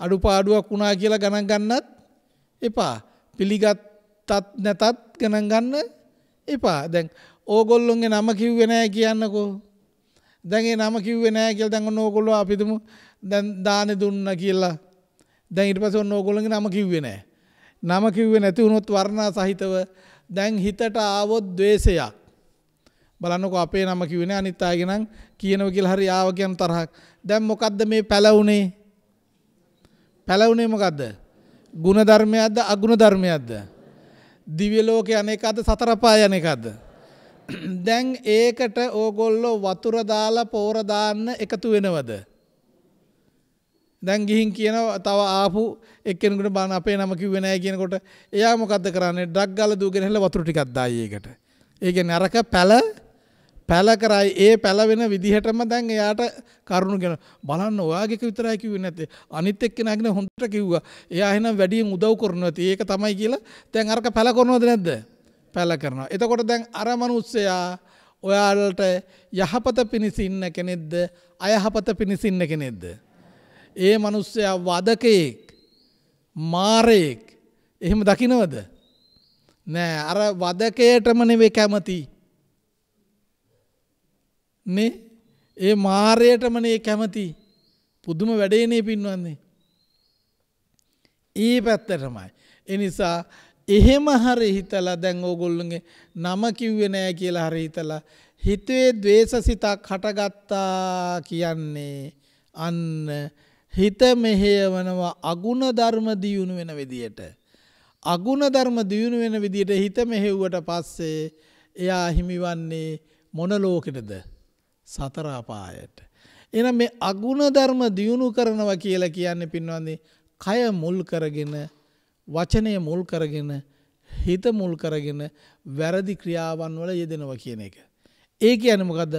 අඩුපාඩුවක් වුණා කියලා ගණන් ගන්නත් එපා. පිළිගත්තත් නැතත් ගණන් ගන්න එපා. දැන් ඕගොල්ලොන්ගේ නම කිව්වේ නෑ කියන්නකෝ. දැන් ඒ නම කිව්වේ නෑ කියලා දැන් ඔන්න ඕගොල්ලෝ අපිටම දැන් දානේ දුන්නා කියලා. දැන් ඊට පස්සේ ඔන්න ඕගොල්ලන්ගේ නම කිව්වේ නෑ. නම කිව්වේ නැති වුණොත් වර්ණා සහිතව දැන් හිතට ආවොත් द्वේෂයක්. බලන්නකො අපේ නම කිව්වේ නෑ අනිත් අයගේ නම් කියනවා කියලා හරි ආව කියන තරහක්. දැන් මොකද්ද මේ පැල උනේ? පැලවුනේ මොකද්ද? ගුණ ධර්මයක්ද අගුණ ධර්මයක්ද? දිව්‍ය ලෝකේ යන එකද සතර පාය යන එකද? දැන් ඒකට ඕගොල්ලෝ වතුර දාලා පෝර දාන්න එකතු වෙනවද? දැන් ගිහින් කියනවා තව ආපු එක්කෙනෙකුට බාන අපේ නම කිව්වේ නැහැ කියනකොට එයා මොකද්ද කරන්නේ? ඩග් ගාලා දූගෙන හැල වතුර ටිකක් දායි ඒකට. ඒ කියන්නේ අරක පැල පැල කරයි ඒ පැලවෙන විදිහටම දැන් එයාට කරුණු ගැන බලන්න ඔයාගෙක විතරයි කිව්වේ නැත්තේ අනිත් එක්කෙනාගෙන හොඳට කිව්වා එයා එහෙනම් වැඩියෙන් උදව් කරනවා ඒක තමයි කියලා දැන් අරක පැල කරනවද නැද්ද පැල කරනවා එතකොට දැන් අර මනුස්සයා ඔයාලට යහපත පිණිස ඉන්න කෙනෙක්ද අයහපත පිණිස ඉන්න කෙනෙක්ද ඒ මිනිස්සයා වදකෙක් මාරයෙක් එහෙම දකින්නවද නෑ අර වදකයටම නෙවෙයි කැමති නේ ඒ මාරයටමනේ කැමති පුදුම වැඩේනේ පින්වන්නේ. ඒ පැත්තටමයි. එනිසා එහෙම හරි හිතලා දැන් ඕගොල්ලන්ගේ නම කිව්වේ නෑ කියලා හරි හිතලා හිතේ ද්වේෂ සිතක් හටගත්තා කියන්නේ අන්න හිත මෙහෙයවනවා අගුණ ධර්ම දියුණු වෙන විදියට. අගුණ ධර්ම දියුණු වෙන විදියට හිත මෙහෙව්වට පස්සේ එයා හිමිවන්නේ මොන ලෝකෙටද? සතර අපායට. එහෙනම් මේ අගුණ ධර්ම දියුණු කරනවා කියලා කියන්නේ පින්වන්දි කය මුල් කරගෙන වචනය මුල් කරගෙන හිත මුල් කරගෙන වැරදි ක්‍රියාවන් වල යෙදෙනවා කියන එක. ඒ කියන්නේ මොකද්ද?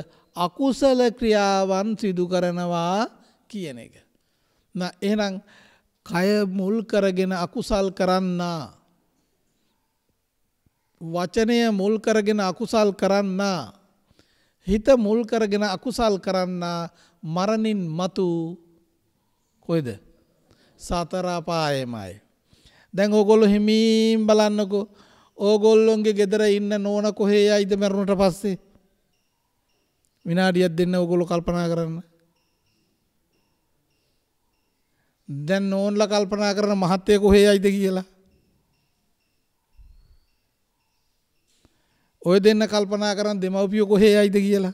අකුසල ක්‍රියාවන් සිදු කරනවා කියන එක. නා එහෙනම් කය මුල් කරගෙන අකුසල් කරන්නා වචනය මුල් කරගෙන අකුසල් කරන්නා හිත මුල් කරගෙන අකුසල් කරන්න මරණින් මතු කොයිද සතරාපායමයි. දැන් ඕගොල්ලො හිමීම් බලන්නකො ඕගොල්ලොන්ගේ ගෙදර ඉන්න නෝන කොහේ අයිද මැරුණට පස්සේ. විනාඩියත් දෙන්න ඕගොලො කල්පනා කරන්න. දැන් නෝන්ල කල්පනා කරන මහත්තය කොහේ අයිද කියලා. ඔය දෙන්න කල්පනා කරන් දෙමව්පියෝ කොහේ යයිද කියලා.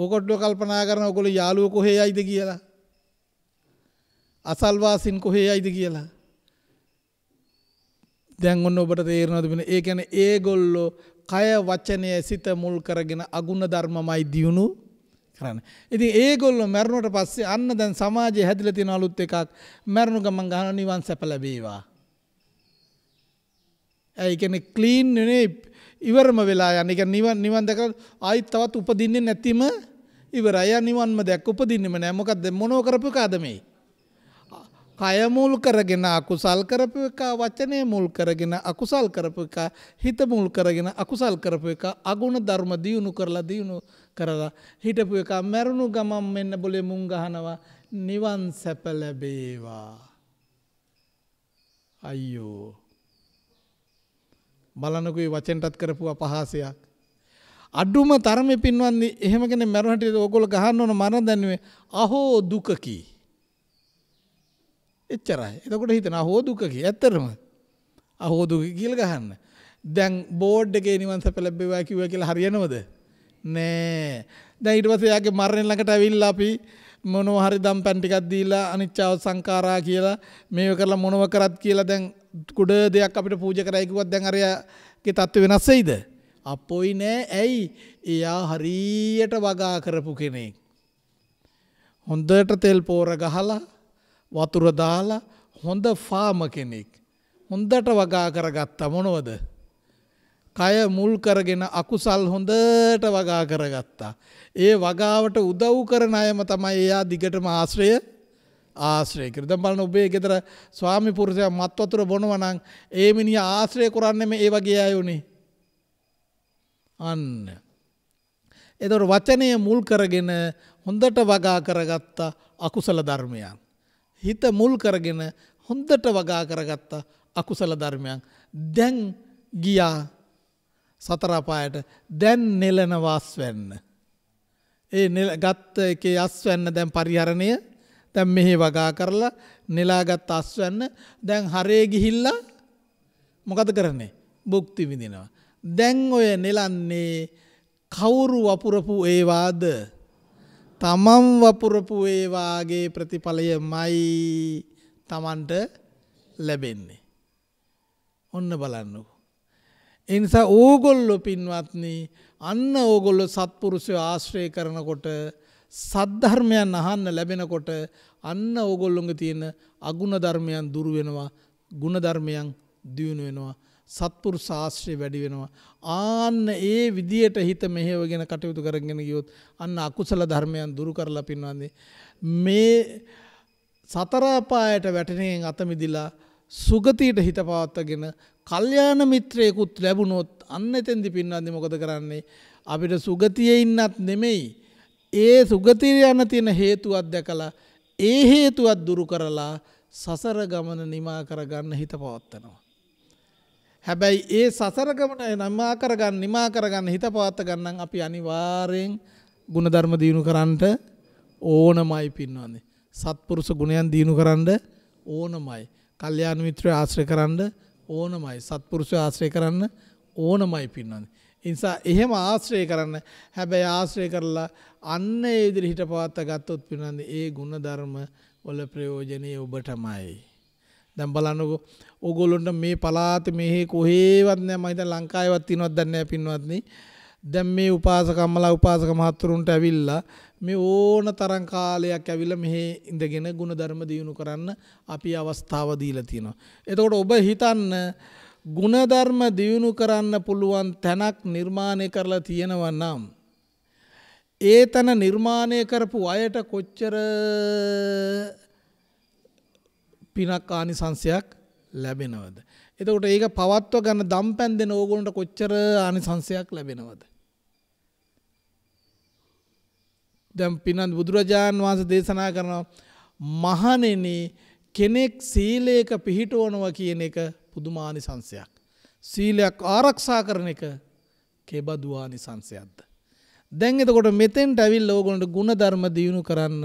ඕකොට්ටෝ කල්පනා කරන ඔගොල්ලෝ යාළුවෝ කොහේ යයිද කියලා. අසල්වාසින් කොහේ යයිද කියලා. දැන් ඔන්න ඔබට තේරෙනවද මෙන්න ඒ කියන්නේ ඒගොල්ලෝ කය වචනය සිත මුල් කරගෙන අගුණ ධර්මමයි දියුණු කරන්න. ඉතින් ඒගොල්ලෝ මැරුණට පස්සේ අන්න දැන් සමාජයේ හැදිලා තියෙන අලුත් එකක් මැරුණු ගමන් ගන්න නිවන් සැප ලැබේවා. ඒ කියන්නේ ක්ලීන් නෙනේ ඉවරම වෙලා යන. ඒ කියන්නේ නිවන් නිවන් දැක ආයිත් තවත් උපදින්නේ නැතිම ඉවරයි. යා නිවන්ම දැක්ක උපදින්නෙම නෑ. මොකද මොනෝ කරපු කාද මේ? කය මුල් කරගෙන අකුසල් කරපු එක, වචනේ මුල් කරගෙන අකුසල් කරපු එක, හිත මුල් කරගෙන අකුසල් කරපු එක, අගුණ ධර්ම දියුණු කරලා දියුණු කරලා හිටපු එක මැරුණු ගමම් මෙන්න බොලේ මුං ගහනවා නිවන් සැප ලැබේවා. අයියෝ බලනකුයි වචෙන්ටත් කරපු අපහාසයක්. අඩුම තරමේ පින්වන්නේ එහෙම කෙනෙක් මරණ හැටියට ඕගොල්ලෝ ගහන්න ඕන මරණ දැනුවේ අහෝ දුක කි. එච්චරයි. එතකොට හිතන අහෝ දුක කි. ඇත්තටම අහෝ දුක කියලා ගහන්න. දැන් බෝඩ් එකේ නිවන් සැප ලැබෙවා කිව්වා කියලා හරියනවද? නෑ. දැන් ඊට පස්සේ යාගේ මරණ ළඟට ඇවිල්ලා අපි මොනවා හරි දම් පැන් ටිකක් දීලා අනිච්චව සංඛාරා කියලා මේව කරලා මොනව කරත් කියලා දැන් කුඩ දෙයක් අපිට පූජ කරයකුවත් දැන් අරයගේ තත්ත්ව වෙනස්සෙයිද. අපොයි නෑ ඇයි එයා හරීයට වගා කරපු කෙනෙක්. හොඳට තෙල් පෝර ගහලා වතුර දාලා හොඳ ෆාම කෙනෙක්. හොඳට වගා කරගත්ත මොනවද. කය මුල් කරගෙන අකුසල් හොඳට වගා කරගත්තා. ඒ වගාවට උදව් කරන අයම තමයි එයා දිගටම ආශ්‍රය ආශ්‍රය කර. දැන් බලන්න ඔබේ ගෙදර ස්වාමි පුරුෂයා මත් වතුර බොනවා නම් ඒ මිනිහා ආශ්‍රය කරන්නේ මේ වගේ අය උනේ. අන්න. ඒතර වචනය මුල් කරගෙන හොඳට වගා කරගත්ත අකුසල ධර්මයන්. හිත මුල් කරගෙන හොඳට වගා කරගත්ත අකුසල ධර්මයන්. දැන් ගියා සතර අපායට දැන් නෙලනවා අස්වැන්න. ඒ ගත්ත එකේ අස්වැන්න දැන් පරිහරණය දැන් මෙහි වගා කරලා නෙලාගත් අස්වැන්න දැන් හරේ ගිහිල්ලා මොකද කරන්නේ භුක්ති විඳිනවා. දැන් ඔය නෙලන්නේ කවුරු වපුරපු ඒවාද තමන් වපුරපු ඒවාගේ ප්‍රතිඵලය මයි තමන්ට ලැබෙන්නේ. ඔන්න බලන්නකු. එනිසා ඕගොල්ලො පින්වත්න අන්න ඕගොල්ලො සත්පුරුෂය ආශ්‍රය කරනකොට සද්ධර්මයන් අහන්න ලැබෙනකොට අන්න ඕගොල්ලොඟ තියෙන අගුණ ධර්මයන් දුරු වෙනවා ගුණධර්මයන් දියුණු වෙනවා සත්පුරු ශාස්ත්‍රය වැඩි වෙනවා ආන්න ඒ විදියට හිත මෙහෙවගෙන කටයුතු කරගෙන ගියොත් අන්න අකුසල ධර්මයන් දුරු කරලා පින්වන්නේ මේ සතර අපායට වැටෙනෙන් අත මිදිලා සුගතියට හිත පවත්වාගෙන කල්යාණ මිත්‍රයෙකුත් ලැබුණොත් අන්න එතෙන්දි පින්වන්නේ මොකද කරන්නේ අපිට සුගතියේ ඉන්නත් නෙමෙයි ඒ සුගතිර යන තියෙන හේතුවත් දැකලා ඒ හේතුවත් දුරු කරලා සසර ගමන නිමා කරගන්න හිත පවත්වනවා. හැබැයි ඒ සසර ගමන නිමා කරගන්න නිමා කරගන්න හිත පවත්ත ගන්න අපි අනිවාර්යෙන් ගුණධර්ම දිනු කරන්නට ඕනමයි පින්වන්නේ. සත්පුරුෂ ගුණයන් දිනු කරන්න ඕනමයි. කල්යාණ මිත්‍රය ආශ්‍රය කරන්න ඕනමයි. සත්පුරුෂය ආශ්‍රය කරන්න ඕනමයි පින්වන්නේ. නිසා එහෙම ආශ්‍රය කරන්න හැබැයි ආශ්‍රය කරලා අන්න ඒ ඉදිරිහිට පවත්ත ගත්තොත් පිනන්ද ඒ ගුණධර්ම වල ප්‍රයෝජනය ඔබටමයි. දැන් බලන්නකෝ ඕගොල්ලොන්ට මේ පලාත මෙහි කොහේවත් නෑ මම හිතන්නේ ලංකාවේවත් තියනවත් දන්නේ නෑ පින්වත්නි. දැන් මේ උපාසකම්මලා උපාසක මහත්තුරුන්ට ඇවිල්ලා මේ ඕන තරම් කාලයක් ඇවිල්ලා මෙහි ඉඳගෙන ගුණධර්ම දියුණු කරන්න අපි අවස්ථාව දීලා තියෙනවා. එතකොට ඔබ හිතන්න ಗುಣධර්ම දියුණු කරන්න පුළුවන් තැනක් නිර්මාණය කරලා තියෙනවා නම් ඒ තන නිර්මාණය කරපු අයට කොච්චර පිනක් ආනිසංශයක් ලැබෙනවද එතකොට ඒක පවත්ව ගන්න දම්පැන් දෙන ඕගොල්ලන්ට කොච්චර ආනිසංශයක් ලැබෙනවද දැන් පිනන් බුදුරජාන් වහන්සේ දේශනා කරනවා මහණෙනි කෙනෙක් සීලයක පිහිටවනවා කියන එක පුදුමානිසංසයක්. සීලයක් ආරක්ෂා කරන එක කෙබදුවානිසංසයක්ද. දැන් එතකොට මෙතෙන්ට ඇවිල් ඕගොලන්ට ගුණධර්ම දියුණු කරන්න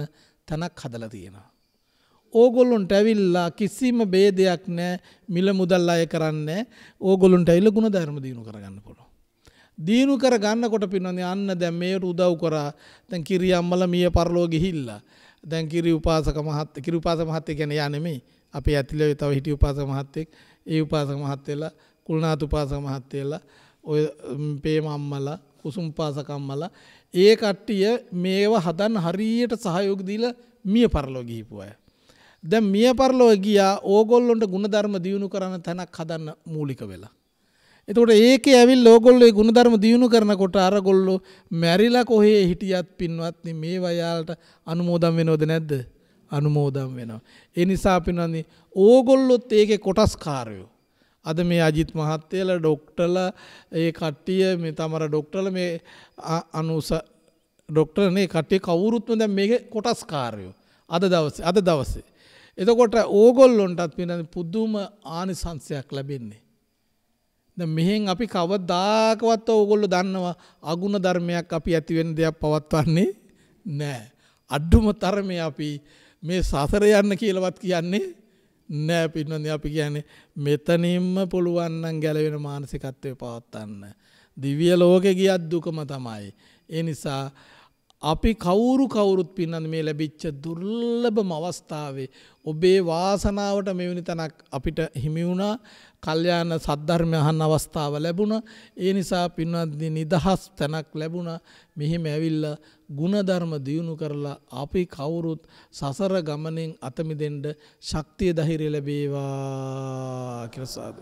තැනක් හදලා තියෙනවා. ඕගොල්ලොන්ට ඇවිල්ලා කිසිම බේදයක් නෑ මිල මුදල් අය කරන්න ඕගොලුන්ට ඇවිල්ල ගුණ ධර්ම දියුණු කරගන්න පුළුව. දියුණු කර ගන්නකොට පින්නන්නේ අන්න දැන් මේට උදව් කරා දැන් කිරි අම්මල මිය පරලෝ ගිහිල්ලා. දැන් කිරි උපාසක මහත් කිරි උපාසක මහත්තය ගැන යනෙමේ අපි ඇතිලේ තව හිටි උපාසක මහත්තයෙක් ඒ උපාසක මහත්තයලා කුල්නාත් උපාසක මහත්තයලා ඔය පේමම්මලා කුසුම් පාසකම්මලා ඒ කට්ටිය මේව හදන් හරියට සහයෝග දීලා මිය පරලෝ ගිහිපු අය. දැන් මිය පරලෝ ගියා ඕගොල්ලොන්ට ಗುಣධර්ම දියුණු කරන තැනක් හදන්න මූලික වෙලා. එතකොට ඒකේ ඇවිල් ඕගොල්ලෝ ගුණධර්ම දියුණු කරනකොට අරගොල්ලෝ මැරිලා කොහේ හිටියත් පින්වත්නි මේ වයාලට අනුමෝදන් වෙනවද නැද්ද? අනුමෝදම් වෙනවා. ඒ නිසා පින්නන්නේ ඕගොල්ලොත් ඒකේ කොටස්කාරයෝ. අද මේ අජිත් මහත්තයල ඩොක්ටල ඒ කට්ටිය මේ තමර ඩොක්ටල මේ අනුස ඩොක්ටරනේ කට්ටිය කවුරුත්ම දැන් මේක කොටස්කාරයෝ. අද දවසේ අද දවසේ. එතකොට ඕගොල්ලොන්ටත් පින්න පුදුම ආනිසංසයක් ලැබෙන්නේ. මෙහෙන් අපි කවදාකවත් ඕගොල්ලො දන්නවා අගුණ ධර්මයක් අපි ඇතිවෙන දෙයක් පවත්වන්නේ නෑ. අඩ්ඩුම තරමේ අපි මේ සසර යන්න කියලාවත් කියන්නේ නෑ පින්වන්දි අපි කියන්නේ මෙතනින්ම පුළුවන් නම් ගැලවෙන මානසිකත්වය පවත්වන්න. දිව්‍ය ලෝකෙ ගියත් දුකම තමයි. ඒ නිසා අපි කවුරු කවුරුත් පින්නන් මේ ලැබිච්ච දුර්ලභම අවස්ථාවේ ඔබේ වාසනාවට මෙවැනි තනක් අපිට හිමි වුණා කල්යාණ සද්ධර්මය අහන්න අවස්ථාව ලැබුණා. ඒ නිසා පින්වත්නි නිදහස් තැනක් ලැබුණා. මෙහිම ඇවිල්ලා ಗುಣධර්ම දියුණු කරලා අපි කවුරුත් සසර ගමනෙන් අත මිදෙන්න ශක්තිය ධෛර්යය ලැබේවා කියලා සාදු.